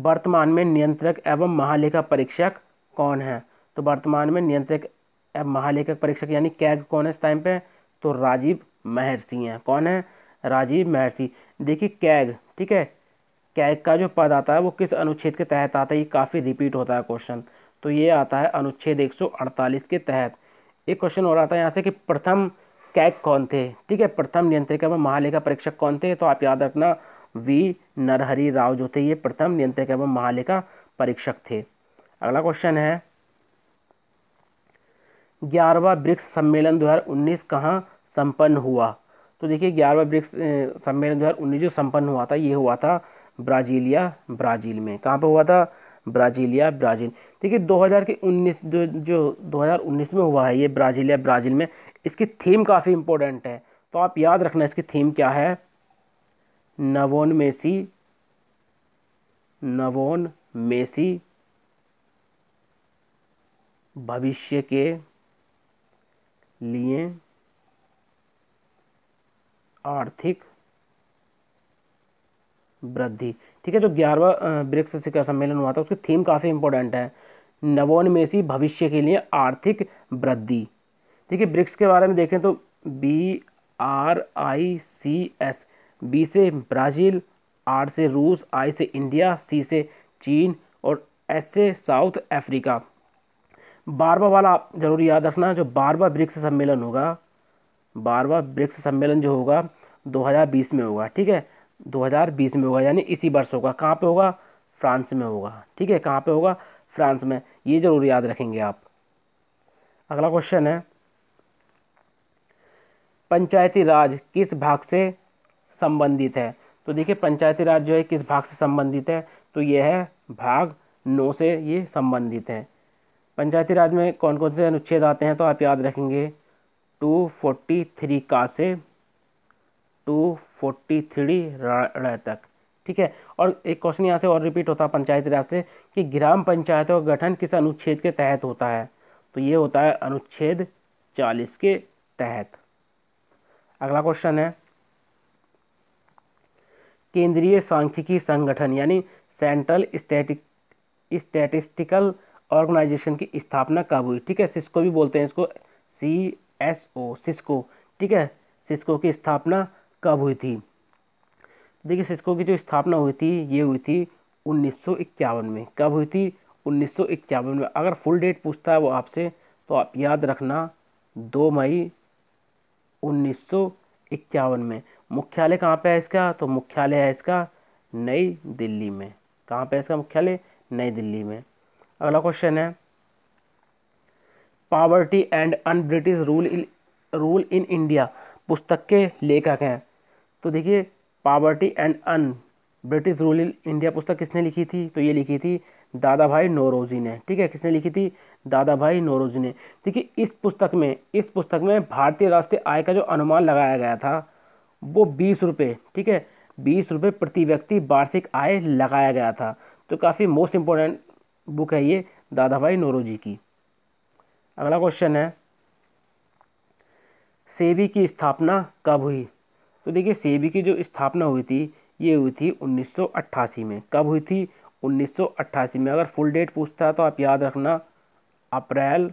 वर्तमान में नियंत्रक एवं महालेखा परीक्षक कौन है तो वर्तमान में नियंत्रक एवं महालेखक परीक्षक यानी कैग कौन है इस टाइम पे तो राजीव महर्षि हैं कौन है राजीव महर्षि देखिए कैग ठीक है कैग का जो पद आता है वो किस अनुच्छेद के तहत आता है ये काफ़ी रिपीट होता है क्वेश्चन तो ये आता है अनुच्छेद 148 के तहत एक क्वेश्चन और आता है यहाँ से कि प्रथम कैग कौन थे ठीक है प्रथम नियंत्रक एवं महालेखा परीक्षक कौन थे तो आप याद रखना वी नरहरी राव जो थे ये प्रथम नियंत्रक एवं महालेखा परीक्षक थे अगला क्वेश्चन है ग्यारहवा ब्रिक्स सम्मेलन 2019 कहाँ संपन्न हुआ तो देखिए ग्यारहवा ब्रिक्स सम्मेलन दो हज़ार उन्नीस जो संपन्न हुआ था ये हुआ था ब्राज़ीलिया ब्राज़ील में कहाँ पर हुआ था ब्राज़ीलिया ब्राज़ील देखिए हजार के उन्नीस जो जो 2019 में हुआ है ये ब्राज़ीलिया ब्राज़ील में इसकी थीम काफ़ी इंपॉर्टेंट है तो आप याद रखना इसकी थीम क्या है नवोन मेसी नवोन मेसी भविष्य के लिए आर्थिक वृद्धि ठीक है जो ग्यारहवा ब्रिक्स शिखर सम्मेलन हुआ था उसकी थीम काफ़ी इंपॉर्टेंट है नवोन्मेषी भविष्य के लिए आर्थिक वृद्धि ठीक है ब्रिक्स के बारे में देखें तो B R I C S B से ब्राज़ील आर से रूस आई से इंडिया सी से चीन और एस से साउथ अफ्रीका बारवा वाला आप जरूर याद रखना जो बारवा ब्रिक्स सम्मेलन होगा बारवा ब्रिक्स सम्मेलन जो होगा 2020 में होगा ठीक है 2020 में होगा यानी इसी वर्ष होगा कहाँ पे होगा फ्रांस में होगा ठीक है कहाँ पे होगा फ्रांस में ये ज़रूर याद रखेंगे आप अगला क्वेश्चन है पंचायती राज किस भाग से संबंधित है तो देखिए पंचायती राज जो है किस भाग से संबंधित है तो यह है भाग नौ से ये संबंधित है पंचायती राज में कौन कौन से अनुच्छेद आते हैं तो आप याद रखेंगे टू फोर्टी थ्री का से टू फोर्टी थ्री तक ठीक है और एक क्वेश्चन यहाँ से और रिपीट होता है पंचायत राज से कि ग्राम पंचायतों का गठन किस अनुच्छेद के तहत होता है तो ये होता है अनुच्छेद चालीस के तहत अगला क्वेश्चन है केंद्रीय सांख्यिकी संगठन यानी सेंट्रल स्टैटिक स्टैटिस्टिकल ऑर्गेनाइजेशन की स्थापना कब हुई ठीक है इसको भी बोलते हैं इसको सी एस ओ सिस्को ठीक है सिस्को की स्थापना कब हुई थी देखिए सिस्को की जो स्थापना हुई थी ये हुई थी उन्नीस में कब हुई थी उन्नीस में अगर फुल डेट पूछता है वो आपसे तो आप याद रखना दो मई उन्नीस में मुख्यालय कहाँ पे है इसका तो मुख्यालय है इसका नई दिल्ली में कहाँ पे है इसका मुख्यालय नई दिल्ली में अगला क्वेश्चन है poverty and un British rule rule in India पुस्तक के लेखक हैं तो देखिए poverty and un British rule in India पुस्तक किसने लिखी थी तो ये लिखी थी दादा भाई नौरोजी ने ठीक है किसने लिखी थी दादा भाई नौरोजी ने देखिए इस पुस्तक में इस पुस्तक में भारतीय राष्ट्रीय आय का जो अनुमान लगाया गया था वो बीस रुपये ठीक है बीस रुपये प्रति व्यक्ति वार्षिक आय लगाया गया था तो काफ़ी मोस्ट इम्पोर्टेंट बुक है ये दादा भाई नौरोजी की अगला क्वेश्चन है सेबी की स्थापना कब हुई तो देखिए सेबी की जो स्थापना हुई थी ये हुई थी 1988 में कब हुई थी 1988 में अगर फुल डेट पूछता है तो आप याद रखना अप्रैल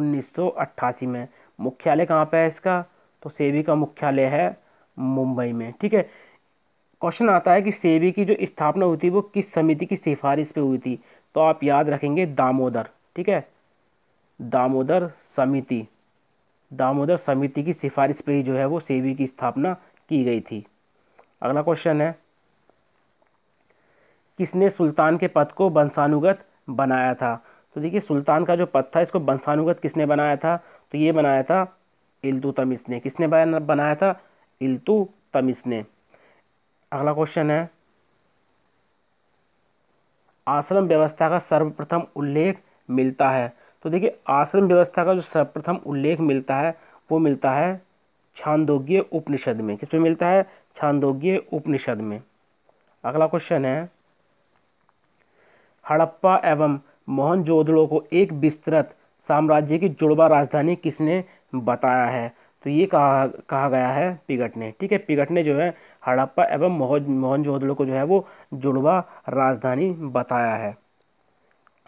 1988 में मुख्यालय कहाँ पे है इसका तो सेबी का मुख्यालय है मुंबई में ठीक है क्वेश्चन आता है कि सेबी की जो स्थापना हुई थी वो किस समिति की सिफारिश पे हुई थी तो आप याद रखेंगे दामोदर ठीक है दामोदर समिति दामोदर समिति की सिफारिश पर ही जो है वो सेवी की स्थापना की गई थी अगला क्वेश्चन है किसने सुल्तान के पद को वंशानुगत बनाया था तो देखिए सुल्तान का जो पद था इसको वंशानुगत किसने बनाया था तो ये बनाया था इल्तु तमिस ने किसने बनाया था इल्तु तमिस ने अगला क्वेश्चन है आश्रम व्यवस्था का सर्वप्रथम उल्लेख मिलता है तो देखिए आश्रम व्यवस्था का जो सर्वप्रथम उल्लेख मिलता है वो मिलता है छांदोग्य उपनिषद में किस में मिलता है छांदोग्य उपनिषद में अगला क्वेश्चन है हड़प्पा एवं मोहनजोदड़ो को एक विस्तृत साम्राज्य की जुड़वा राजधानी किसने बताया है तो ये कहा कहा गया है पिगट ने ठीक है पिगट ने जो है हड़प्पा एवं मोहन मोहनजोदड़ो को जो है वो जुड़वा राजधानी बताया है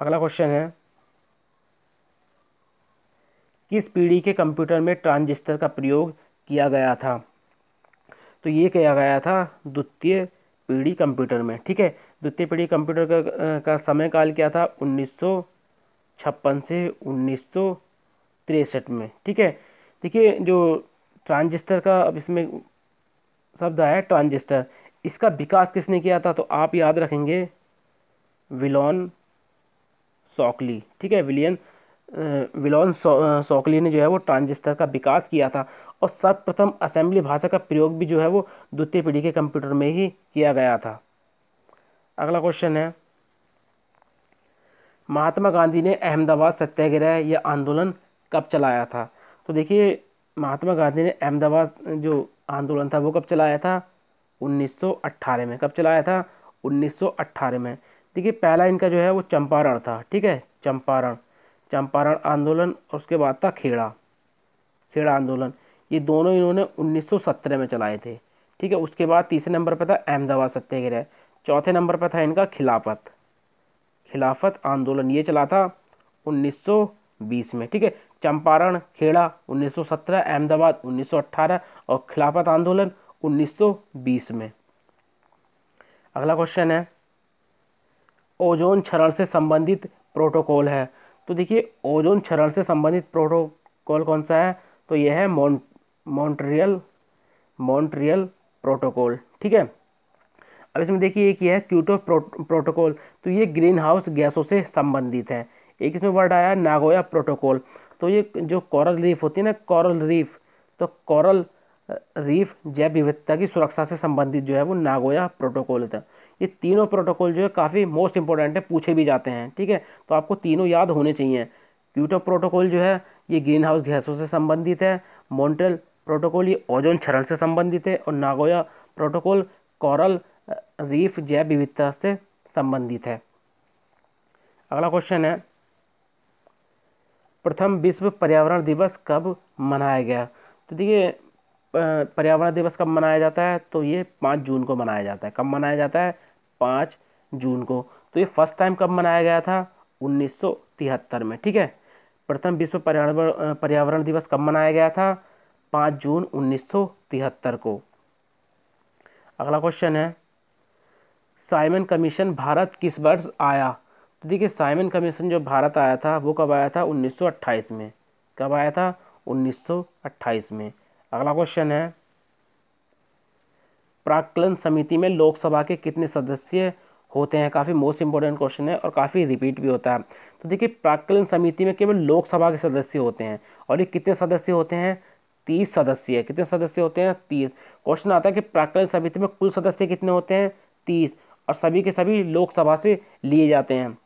अगला क्वेश्चन है किस पीढ़ी के कंप्यूटर में ट्रांजिस्टर का प्रयोग किया गया था तो ये किया गया था द्वितीय पीढ़ी कंप्यूटर में ठीक है द्वितीय पीढ़ी कंप्यूटर का, का समय काल क्या था उन्नीस से उन्नीस में ठीक है देखिए जो ट्रांजिस्टर का अब इसमें शब्द आया ट्रांजिस्टर इसका विकास किसने किया था तो आप याद रखेंगे विलॉन सॉकली ठीक है विलियन विलोन सौ, ने जो है वो ट्रांजिस्टर का विकास किया था और सर्वप्रथम असेंबली भाषा का प्रयोग भी जो है वो द्वितीय पीढ़ी के कंप्यूटर में ही किया गया था अगला क्वेश्चन है महात्मा गांधी ने अहमदाबाद सत्याग्रह या आंदोलन कब चलाया था तो देखिए महात्मा गांधी ने अहमदाबाद जो आंदोलन था वो कब चलाया था 1918 में कब चलाया था 1918 में देखिए पहला इनका जो है वो चंपारण था ठीक है चंपारण चंपारण आंदोलन और उसके बाद था खेड़ा खेड़ा आंदोलन ये दोनों इन्होंने 1917 में चलाए थे ठीक है उसके बाद तीसरे नंबर पर था अहमदाबाद सत्याग्रह चौथे नंबर पर था इनका खिलाफत खिलाफत आंदोलन ये चला था 1920 में ठीक है चंपारण खेड़ा 1917 अहमदाबाद 1918 और खिलाफत आंदोलन 1920 में अगला क्वेश्चन है ओजोन क्षरण से संबंधित प्रोटोकॉल है तो देखिए ओजोन क्षरण से संबंधित प्रोटोकॉल कौन सा है तो यह है मॉन्ट मॉन्ट्रियल मॉन्ट्रियल प्रोटोकॉल ठीक है अब इसमें देखिए एक यह है क्यूटो प्रोटोकॉल तो ये ग्रीन हाउस गैसों से संबंधित है एक इसमें वर्ड आया नागोया प्रोटोकॉल तो ये जो कॉरल रीफ होती है ना कॉरल रीफ तो कॉरल रीफ जैव विविधता की सुरक्षा से संबंधित जो है वो नागोया प्रोटोकॉल था ये तीनों प्रोटोकॉल जो है काफ़ी मोस्ट इंपॉर्टेंट है पूछे भी जाते हैं ठीक है तो आपको तीनों याद होने चाहिए क्यूटो प्रोटोकॉल जो है ये ग्रीन हाउस गैसों से संबंधित है मॉन्ट्रेल प्रोटोकॉल ये ओजोन क्षरण से संबंधित है और नागोया प्रोटोकॉल कॉरल रीफ जैव विविधता से संबंधित है अगला क्वेश्चन है प्रथम विश्व पर्यावरण दिवस कब मनाया गया तो देखिए पर्यावरण दिवस कब मनाया जाता है तो ये पाँच जून को मनाया जाता है कब मनाया जाता है पाँच जून को तो ये फर्स्ट टाइम कब मनाया गया था उन्नीस में ठीक है प्रथम विश्व पर्यावरण पर्यावरण दिवस कब मनाया गया था पाँच जून उन्नीस को अगला क्वेश्चन है साइमन कमीशन भारत किस वर्ष आया तो देखिए साइमन कमीशन जो भारत आया था वो कब आया था 1928 में कब आया था 1928 में अगला क्वेश्चन है प्राकलन समिति में लोकसभा के कितने सदस्य होते हैं काफ़ी मोस्ट इंपॉर्टेंट क्वेश्चन है और काफ़ी रिपीट भी होता है तो देखिए प्राकलन समिति में केवल लोकसभा के सदस्य होते हैं और ये कितने सदस्य होते हैं तीस सदस्य कितने सदस्य होते हैं तीस क्वेश्चन आता है कि प्राकलन समिति में कुल सदस्य कितने होते हैं तीस और सभी के सभी लोकसभा से लिए जाते हैं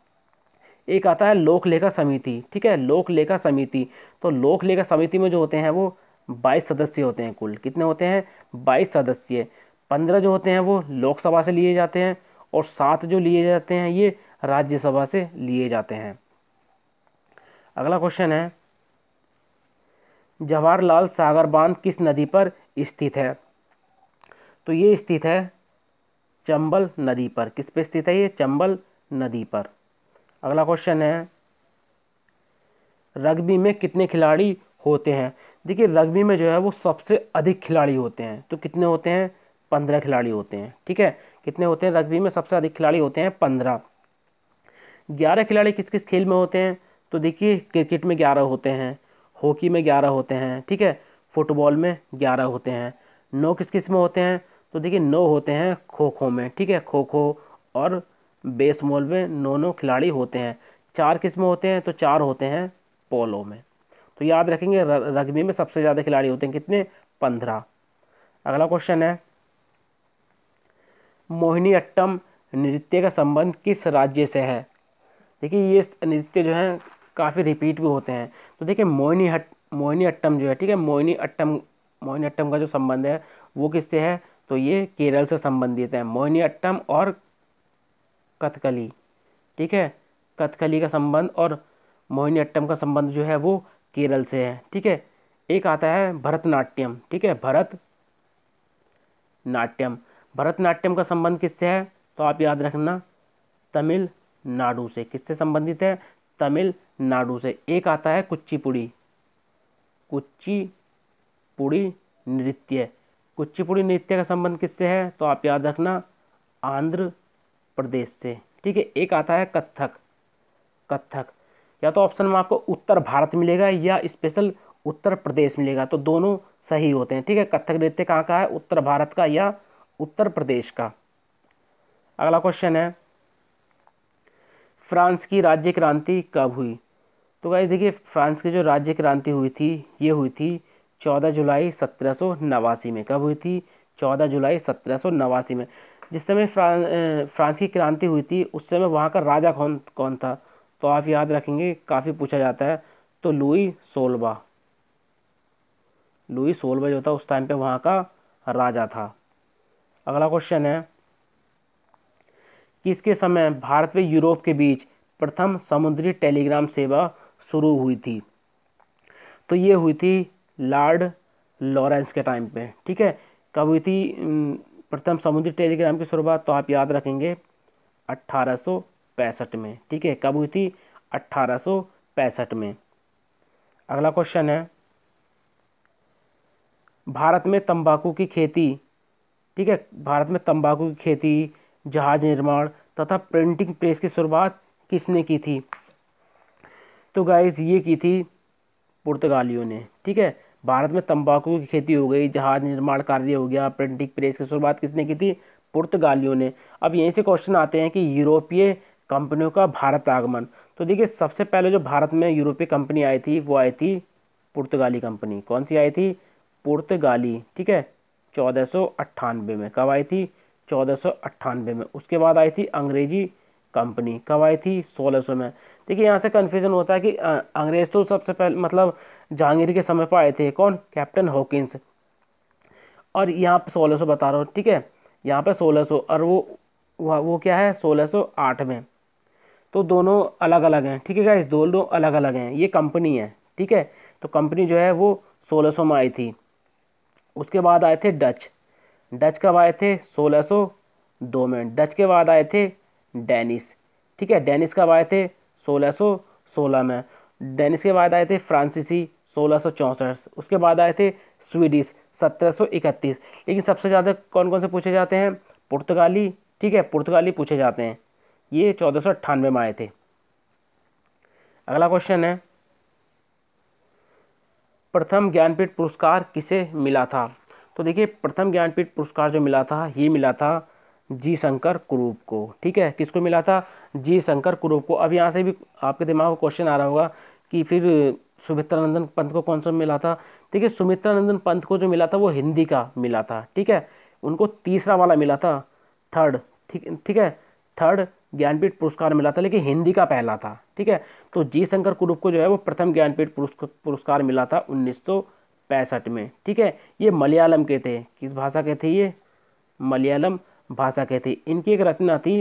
एक आता है लोक लेखा समिति ठीक है लोक लेखा समिति तो लोक लेखा समिति में जो होते हैं वो बाईस सदस्य होते हैं कुल कितने होते हैं बाईस सदस्य पंद्रह जो होते हैं वो लोकसभा से लिए जाते हैं और सात जो लिए जाते हैं ये राज्यसभा से लिए जाते हैं अगला क्वेश्चन है जवाहरलाल सागर बांध किस नदी पर स्थित है तो ये स्थित है चंबल नदी पर किस पे स्थित है ये चंबल नदी पर अगला क्वेश्चन है रग्बी में कितने खिलाड़ी होते हैं देखिए रग्बी में जो है वो सबसे अधिक खिलाड़ी होते हैं तो कितने होते हैं पंद्रह खिलाड़ी होते हैं ठीक है कितने होते हैं रग्बी में सबसे अधिक खिलाड़ी होते हैं पंद्रह ग्यारह खिलाड़ी किस किस खेल में होते हैं तो देखिए क्रिकेट में ग्यारह होते हैं हॉकी में ग्यारह होते हैं ठीक है फुटबॉल में ग्यारह होते हैं नौ किस किस में होते हैं तो देखिए नौ होते हैं खो खो में ठीक है खो खो और बेसबॉल में नौ नौ खिलाड़ी होते हैं चार किस में होते हैं तो चार होते हैं पोलो में तो याद रखेंगे रग्बी में सबसे ज़्यादा खिलाड़ी होते हैं कितने पंद्रह अगला क्वेश्चन है मोहिनी अट्टम नृत्य का संबंध किस राज्य से है देखिए ये नृत्य जो है काफ़ी रिपीट भी होते हैं तो देखिए मोहिनी हट मोहिनी अट्टम जो है ठीक है मोहिनी अट्टम मोहिनी अट्टम का जो संबंध है वो किससे है तो ये केरल से संबंधित है मोहिनी अट्टम और कथकली ठीक है कथकली का संबंध और मोहिनी अट्टम का संबंध जो है वो केरल से है ठीक है एक आता है भरतनाट्यम ठीक है भरत नाट्यम भरतनाट्यम का संबंध किससे है तो आप याद रखना तमिलनाडु से किससे संबंधित है तमिलनाडु से एक आता है कुचिपुड़ी कुच्चीपुड़ी नृत्य कुचिपुड़ी नृत्य का संबंध किससे है तो आप याद रखना आंध्र प्रदेश से ठीक है एक आता है कथक कथक या तो ऑप्शन में आपको उत्तर भारत मिलेगा या स्पेशल उत्तर प्रदेश मिलेगा तो दोनों सही होते हैं ठीक है कथक नृत्य कहाँ का है उत्तर भारत का या उत्तर प्रदेश का अगला क्वेश्चन है फ्रांस की राज्य क्रांति कब हुई तो गाइज देखिए फ्रांस की जो राज्य क्रांति हुई थी ये हुई थी 14 जुलाई सत्रह में कब हुई थी 14 जुलाई सत्रह में जिस समय फ्रांस फ्रांस की क्रांति हुई थी उस समय वहाँ का राजा कौन कौन था तो आप याद रखेंगे काफ़ी पूछा जाता है तो लुई सोलबा लुई सोलबा जो था उस टाइम पे वहाँ का राजा था अगला क्वेश्चन है किसके समय भारत व यूरोप के बीच प्रथम समुद्री टेलीग्राम सेवा शुरू हुई थी तो ये हुई थी लॉर्ड लॉरेंस के टाइम पे ठीक है कब हुई थी प्रथम समुद्री टेलीग्राम की शुरुआत तो आप याद रखेंगे अट्ठारह में ठीक है कब हुई थी अट्ठारह में अगला क्वेश्चन है भारत में तंबाकू की खेती ठीक है भारत में तंबाकू की खेती जहाज निर्माण तथा प्रिंटिंग प्रेस की शुरुआत किसने की थी तो गाइज ये की थी पुर्तगालियों ने ठीक है भारत में तंबाकू की खेती हो गई जहाज निर्माण कार्य हो गया प्रिंटिंग प्रेस की शुरुआत किसने की थी पुर्तगालियों ने अब यहीं से क्वेश्चन आते हैं कि यूरोपीय कंपनियों का भारत आगमन तो देखिए सबसे पहले जो भारत में यूरोपीय कंपनी आई थी वो आई थी पुर्तगाली कंपनी कौन सी आई थी पुर्तगाली ठीक है चौदह में कब आई थी चौदह में उसके बाद आई थी अंग्रेजी कंपनी कब आई थी 1600 में देखिए यहाँ से कन्फ्यूज़न होता है कि अंग्रेज़ तो सबसे पहले मतलब जहांगीर के समय पर आए थे कौन कैप्टन हॉकिंस और यहाँ पे 1600 बता रहा हूँ ठीक है यहाँ पे 1600 और वो वो क्या है 1608 में तो दोनों अलग अलग हैं ठीक है इस दोनों अलग अलग हैं ये कंपनी है ठीक है तो कंपनी जो है वो 1600 में आई थी उसके बाद आए थे डच डच कब आए थे सोलह सौ दो में डच के बाद आए थे डेनिस ठीक है डेनिस कब आए थे सोलह सौ सोलह में डेनिस के बाद आए थे फ्रांसीसी सोलह सौ उसके बाद आए थे स्वीडिश इकतीस लेकिन सबसे ज़्यादा कौन कौन से पूछे जाते हैं पुर्तगाली ठीक है पुर्तगाली पूछे जाते हैं ये चौदह सौ अट्ठानवे में आए थे अगला क्वेश्चन है प्रथम ज्ञानपीठ पुरस्कार किसे मिला था तो देखिए प्रथम ज्ञानपीठ पुरस्कार जो मिला था ये मिला था जी शंकर कुरूप को ठीक है किसको मिला था जी शंकर कुरूप को अब यहाँ से भी आपके दिमाग में क्वेश्चन आ रहा होगा कि फिर सुमित्रानंदन पंत को कौन सा मिला था ठीक है सुमित्रानंदन पंत को जो मिला था वो हिंदी का मिला था ठीक है उनको तीसरा वाला मिला था थर्ड ठीक ठीक है थर्ड ज्ञानपीठ पुरस्कार मिला था लेकिन हिंदी का पहला था ठीक है तो जी शंकर कुरूप को जो है वो प्रथम ज्ञानपीठ पुरस्कार मिला था उन्नीस में ठीक है ये मलयालम के थे किस भाषा के थे ये मलयालम भाषा के थे इनकी एक रचना थी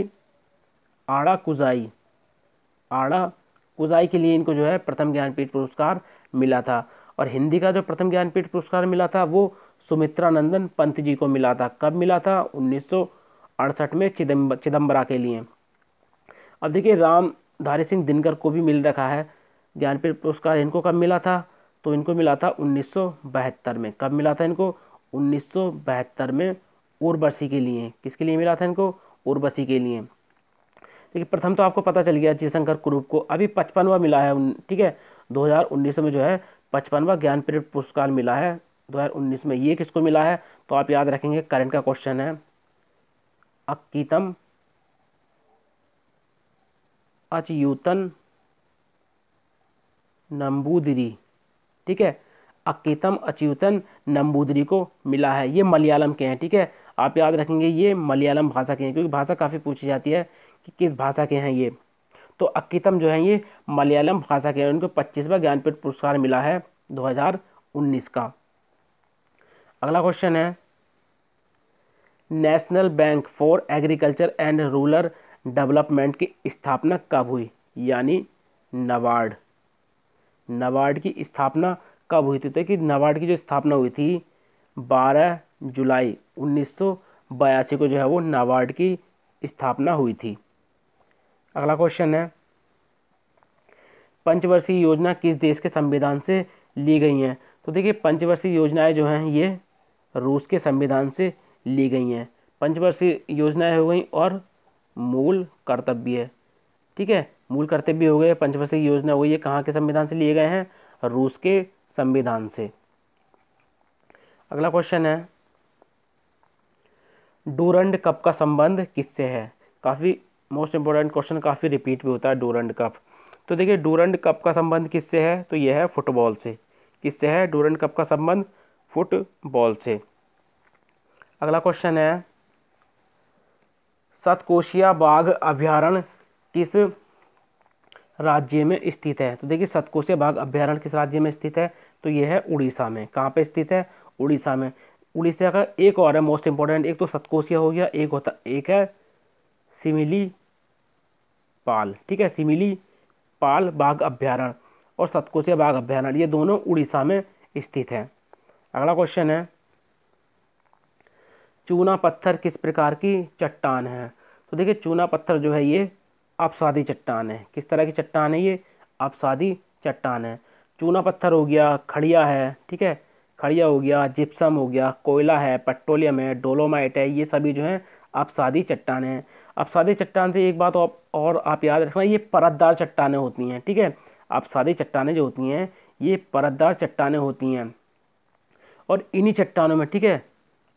आड़ा कुजाई आड़ा कुजाई के लिए इनको जो है प्रथम ज्ञानपीठ पुरस्कार मिला था और हिंदी का जो प्रथम ज्ञानपीठ पुरस्कार मिला था वो नंदन पंत जी को मिला था कब मिला था उन्नीस में चिदम्ब चिदम्बरा के लिए अब देखिए राम धारी सिंह दिनकर को भी मिल रखा है ज्ञानपीठ पुरस्कार इनको कब मिला था तो इनको मिला था उन्नीस में कब मिला था इनको उन्नीस में उर्वशी के लिए किसके लिए मिला था इनको उर्वशी के लिए देखिए प्रथम तो आपको पता चल गया जयशंकर कुरूप को अभी पचपनवा मिला है ठीक है 2019 में जो है पचपनवा ज्ञानपीठ पुरस्कार मिला है 2019 में ये किसको मिला है तो आप याद रखेंगे करंट का क्वेश्चन है अक्कीतम अचयूतन नम्बूदरी ठीक है अकेतम अच्युतन नंबूदरी को मिला है ये मलयालम के हैं ठीक है आप याद रखेंगे ये मलयालम भाषा के हैं क्योंकि भाषा काफ़ी पूछी जाती है कि किस भाषा के हैं ये तो अक्कीतम जो है ये मलयालम भाषा के हैं उनको पच्चीसवा ज्ञानपीठ पुरस्कार मिला है 2019 का अगला क्वेश्चन है national bank for agriculture and rural development की स्थापना कब हुई यानी नवार्ड नवार्ड की स्थापना कब हुई थी तो कि नवार्ड की जो स्थापना हुई थी 12 जुलाई उन्नीस को जो है वो नाबार्ड की स्थापना हुई थी अगला क्वेश्चन है पंचवर्षीय योजना किस देश के संविधान से ली गई हैं तो देखिए पंचवर्षीय योजनाएं जो हैं ये रूस के संविधान से ली गई हैं पंचवर्षीय योजनाएं हो गई और मूल कर्तव्य है ठीक है मूल कर्तव्य हो गए पंचवर्षीय योजना हो गई ये कहाँ के संविधान से लिए गए हैं रूस के संविधान से अगला क्वेश्चन है डूरंड कप का संबंध किससे है काफ़ी मोस्ट इंपॉर्टेंट क्वेश्चन काफ़ी रिपीट भी होता है डूरंड कप तो देखिए डूरंड कप का संबंध किससे है तो यह है फुटबॉल से किससे है डूरंड कप का संबंध फुटबॉल से अगला क्वेश्चन है सतकोशिया बाघ अभ्यारण्य किस राज्य में स्थित है तो देखिए सतकोशिया बाघ अभ्यारण्य किस राज्य में स्थित है तो यह है उड़ीसा में कहाँ पे स्थित है उड़ीसा में उड़ीसा का एक और है मोस्ट इंपॉर्टेंट एक तो सतकोशिया हो गया एक होता एक है सिमिली पाल ठीक है सिमिली पाल बाघ अभ्यारण्य और सतकोशिया बाघ अभ्यारण्य ये दोनों उड़ीसा में स्थित है अगला क्वेश्चन है चूना पत्थर किस प्रकार की चट्टान है तो देखिए चूना पत्थर जो है ये अपसादी चट्टान है किस तरह की चट्टान है ये अपसादी चट्टान है चूना पत्थर हो गया खड़िया है ठीक है खड़िया हो गया जिप्सम हो गया कोयला है पेट्रोलियम है डोलोमाइट है ये सभी जो हैं अपसादी चट्टान हैं अपसादी चट्टान से एक बात आप और आप याद रखना ये परतदार चट्टानें होती हैं ठीक है अपसादी चट्टानें जो होती हैं ये परतदार चट्टानें होती हैं और इन्हीं चट्टानों में ठीक है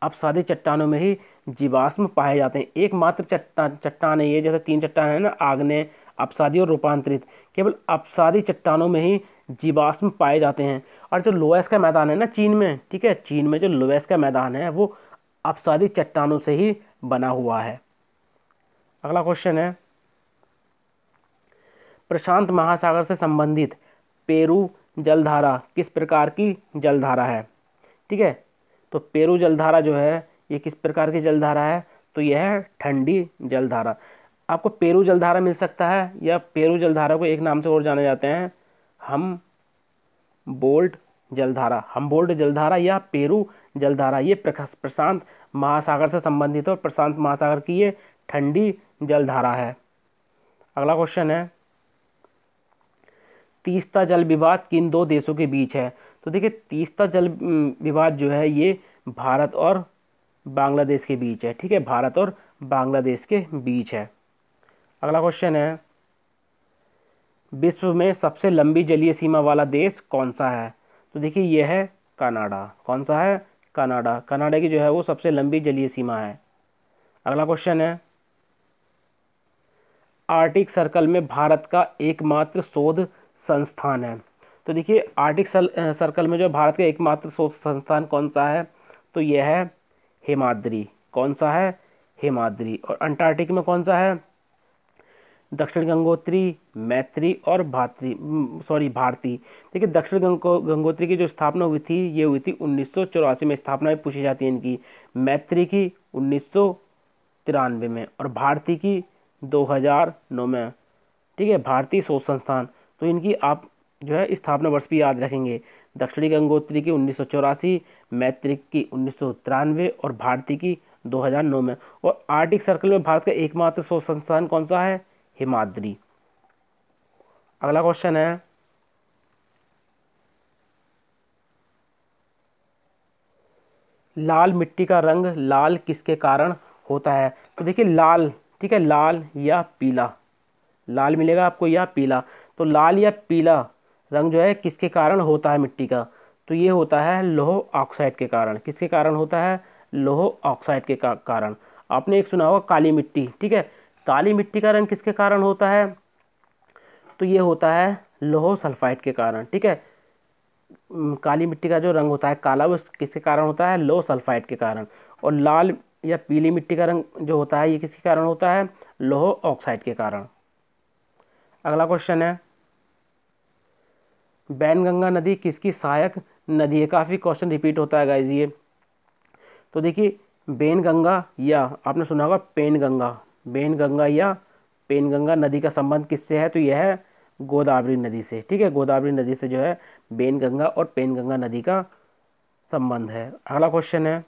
अब सारे चट्टानों में ही जीवाश्म पाए जाते हैं एकमात्र चट्टान चट्टान है ये जैसे तीन चट्टान है ना आग्नेय अपसादी और रूपांतरित केवल अपसादी चट्टानों में ही जीवाश्म पाए जाते हैं और जो लोएस का मैदान है ना चीन में ठीक है चीन में जो लोएस का मैदान है वो अपसादी चट्टानों से ही बना हुआ है अगला क्वेश्चन है प्रशांत महासागर से संबंधित पेरू जलधारा किस प्रकार की जलधारा है ठीक है तो पेरू जलधारा जो है ये किस प्रकार की जलधारा है तो यह है ठंडी जलधारा आपको पेरू जलधारा मिल सकता है या पेरू जलधारा को एक नाम से और जाने जाते हैं हम बोल्ट जलधारा हम बोल्ट जलधारा या पेरू जलधारा ये प्रशांत महासागर से संबंधित और प्रशांत महासागर की ये ठंडी जलधारा है अगला क्वेश्चन है तीस्ता जल विवाद किन दो देशों के बीच है तो देखिए तीसरा जल विवाद जो है ये भारत और बांग्लादेश के बीच है ठीक है भारत और बांग्लादेश के बीच है अगला क्वेश्चन है विश्व में सबसे लंबी जलीय सीमा वाला देश कौन सा है तो देखिए यह है कनाडा कौन सा है कनाडा कनाडा की जो है वो सबसे लंबी जलीय सीमा है अगला क्वेश्चन है आर्टिक सर्कल में भारत का एकमात्र शोध संस्थान है तो देखिए आर्टिक सर्कल में जो भारत का एकमात्र शोध संस्थान कौन सा है तो यह है हेमाद्री कौन सा है हेमाद्री और अंटार्कटिक में कौन सा है दक्षिण गंगोत्री मैत्री और भात्री सॉरी भारती देखिए दक्षिण गंगो गंगोत्री की जो स्थापना हुई थी ये हुई थी उन्नीस में स्थापना भी पूछी जाती है इनकी मैत्री की उन्नीस में और भारती की 2009 में ठीक है भारतीय शोध संस्थान तो इनकी आप जो है स्थापना वर्ष भी याद रखेंगे दक्षिणी गंगोत्री की उन्नीस मैत्री की उन्नीस और भारती की 2009 में और आर्टिक सर्कल में भारत का एकमात्र सो संस्थान कौन सा है हिमाद्री अगला क्वेश्चन है लाल मिट्टी का रंग लाल किसके कारण होता है तो देखिए लाल ठीक है लाल या पीला लाल मिलेगा आपको या पीला तो लाल या पीला रंग जो है किसके कारण होता है मिट्टी का तो ये होता है लोह ऑक्साइड के कारण किसके कारण होता है लोह ऑक्साइड के का, कारण आपने एक सुना होगा काली मिट्टी ठीक है काली मिट्टी का रंग किसके कारण होता है तो ये होता है लोह सल्फाइड के कारण ठीक है काली मिट्टी का जो रंग होता है काला वो किसके कारण होता है लोह सल्फाइड के कारण और लाल या पीली मिट्टी का रंग जो होता है ये किसके कारण होता है लोह ऑक्साइड के कारण अगला क्वेश्चन है बैनगंगा नदी किसकी सहायक नदी है काफ़ी क्वेश्चन रिपीट होता है गाइज ये तो देखिए बैनगंगा या आपने सुना होगा पेनगंगा बैनगंगा या पेनगंगा नदी का संबंध किससे है तो यह है गोदावरी नदी से ठीक है गोदावरी नदी से जो है बैनगंगा और पेनगंगा नदी का संबंध है अगला क्वेश्चन है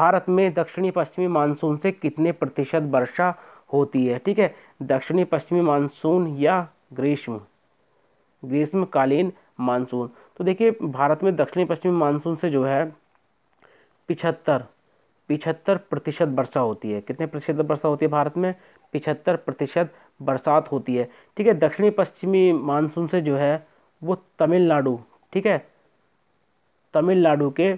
भारत में दक्षिणी पश्चिमी मानसून से कितने प्रतिशत वर्षा होती है ठीक है दक्षिणी पश्चिमी मानसून या ग्रीष्म ग्रीष्मकालीन मानसून तो देखिए भारत में दक्षिणी पश्चिमी मानसून से जो है पिछहत्तर पिछहत्तर प्रतिशत वर्षा होती है कितने प्रतिशत वर्षा होती है भारत में पिछहत्तर प्रतिशत बरसात होती है ठीक है दक्षिणी पश्चिमी मानसून से जो है वो तमिलनाडु ठीक है तमिलनाडु के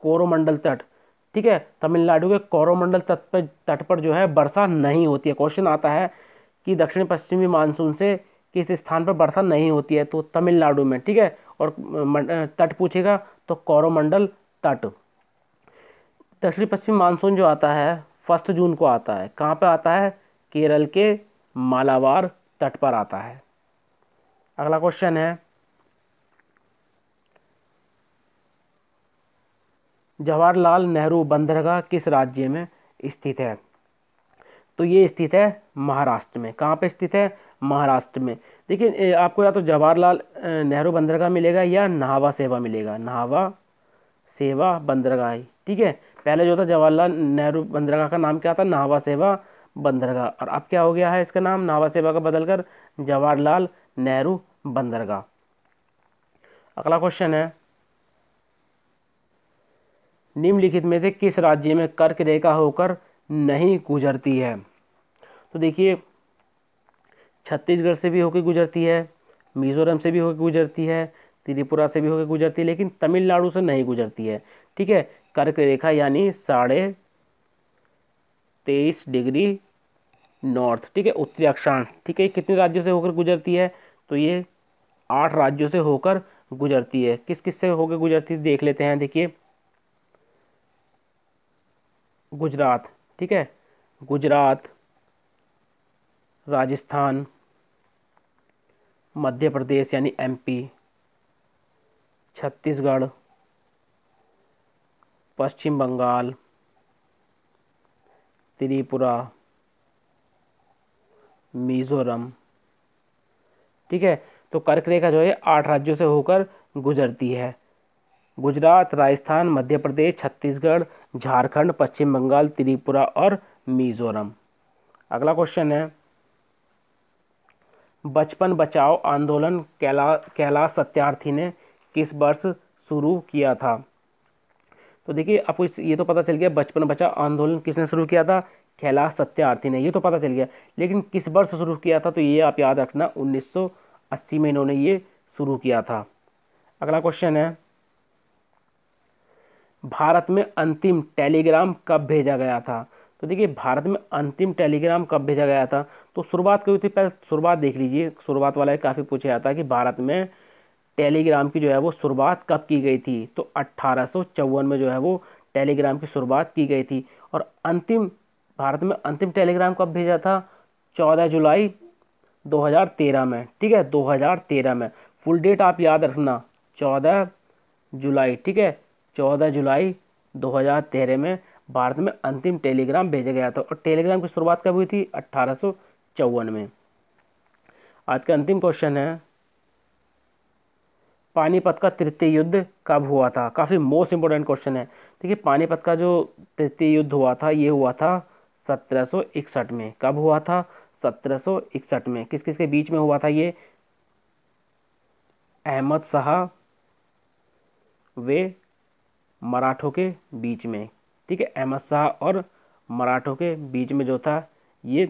कोरोमंडल तट ठीक है तमिलनाडु के कोरोमंडल तट पर तट पर जो है वर्षा नहीं होती है क्वेश्चन आता है कि दक्षिण पश्चिमी मानसून से किस स्थान पर वर्षा नहीं होती है तो तमिलनाडु में ठीक है और तट पूछेगा तो कोरोमंडल तट दक्षिण पश्चिमी मानसून जो आता है फर्स्ट जून को आता है कहाँ पर आता है केरल के मालावार तट पर आता है अगला क्वेश्चन है जवाहरलाल नेहरू बंदरगाह किस राज्य में स्थित है तो ये स्थित है महाराष्ट्र में कहाँ पे स्थित है महाराष्ट्र में देखिए आपको या तो जवाहरलाल नेहरू बंदरगाह मिलेगा या नहावा सेवा मिलेगा नहावा सेवा बंदरगाह ठीक है पहले जो था जवाहरलाल नेहरू बंदरगाह का नाम क्या था नहावा सेवा बंदरगाह और अब क्या हो गया है इसका नाम नहावा सेवा का बदलकर जवाहरलाल नेहरू बंदरगाह अगला क्वेश्चन है निम्नलिखित में से किस राज्य में कर्क रेखा होकर नहीं गुजरती है तो देखिए छत्तीसगढ़ से भी होकर गुजरती है मिज़ोरम से भी होकर गुजरती है त्रिपुरा से भी होकर गुजरती है लेकिन तमिलनाडु से नहीं गुजरती है ठीक है कर्क रेखा यानी साढ़े तेईस डिग्री नॉर्थ ठीक है उत्तरी अक्षांश ठीक है कितने राज्यों से होकर गुजरती है तो ये आठ राज्यों से होकर गुजरती है किस किस से होकर गुजरती है देख लेते हैं देखिए गुजरात ठीक है गुजरात राजस्थान मध्य प्रदेश यानी एमपी छत्तीसगढ़ पश्चिम बंगाल त्रिपुरा मिज़ोरम ठीक है तो कर्क रेखा जो है आठ राज्यों से होकर गुजरती है गुजरात राजस्थान मध्य प्रदेश छत्तीसगढ़ झारखंड पश्चिम बंगाल त्रिपुरा और मिजोरम अगला क्वेश्चन है बचपन बचाओ आंदोलन कैला कैलाश सत्यार्थी ने किस वर्ष शुरू किया था तो देखिए आपको ये तो पता चल गया बचपन बचाओ आंदोलन किसने शुरू किया था कैलाश सत्यार्थी ने ये तो पता चल गया लेकिन किस वर्ष शुरू किया था तो ये आप याद रखना 1980 में इन्होंने ये शुरू किया था अगला क्वेश्चन है भारत में अंतिम टेलीग्राम कब भेजा गया था तो देखिए भारत में अंतिम टेलीग्राम कब भेजा गया था तो शुरुआत कभी थी पहले शुरुआत देख लीजिए शुरुआत वाला काफ़ी पूछा जाता है कि भारत में टेलीग्राम की जो है वो शुरुआत कब की गई थी तो अट्ठारह में जो है वो टेलीग्राम की शुरुआत की गई थी और अंतिम भारत में अंतिम टेलीग्राम कब भेजा था 14 जुलाई 2013 में ठीक है 2013 में फुल डेट आप याद रखना 14 जुलाई ठीक है 14 जुलाई 2013 में भारत में अंतिम टेलीग्राम भेजा गया था और टेलीग्राम की शुरुआत कब हुई थी अट्ठारह में आज का अंतिम क्वेश्चन है पानीपत का तृतीय युद्ध कब हुआ था काफ़ी मोस्ट इंपॉर्टेंट क्वेश्चन है देखिए पानीपत का जो तृतीय युद्ध हुआ था ये हुआ था 1761 में कब हुआ था 1761 में किस किस के बीच में हुआ था ये अहमद शाह वे मराठों के बीच में ठीक है अहमद शाह और मराठों के बीच में जो था ये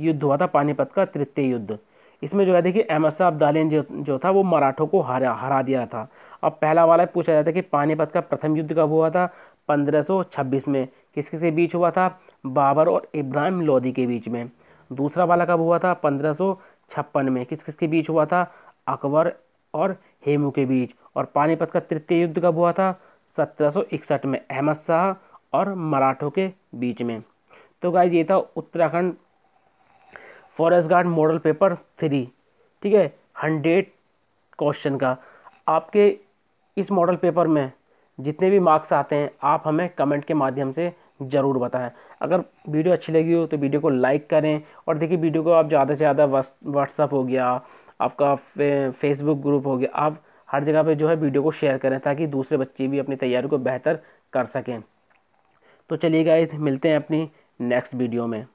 युद्ध हुआ था पानीपत का तृतीय युद्ध इसमें जो है देखिए अहमद शाह अब्दालियन जो, जो था वो मराठों को हरा हरा दिया था अब पहला वाला पूछा जाता है कि पानीपत का प्रथम युद्ध कब हुआ था 1526 में किसके से बीच हुआ था बाबर और इब्राहिम लोधी के बीच में दूसरा वाला कब हुआ था पंद्रह में किस किसके बीच हुआ था अकबर और हेमू के बीच और पानीपत का तृतीय युद्ध कब हुआ था 1761 में अहमद शाह और मराठों के बीच में तो गाइज ये था Uttarakhand forest guard model paper three ठीक है हंड्रेड क्वेश्चन का आपके इस मॉडल पेपर में जितने भी मार्क्स आते हैं आप हमें कमेंट के माध्यम से ज़रूर बताएं अगर वीडियो अच्छी लगी हो तो वीडियो को लाइक करें और देखिए वीडियो को आप ज़्यादा से ज़्यादा व्हाट्सअप हो गया आपका फेसबुक ग्रुप हो गया आप हर जगह पे जो है वीडियो को शेयर करें ताकि दूसरे बच्चे भी अपनी तैयारी को बेहतर कर सकें तो चलिए गाइज मिलते हैं अपनी नेक्स्ट वीडियो में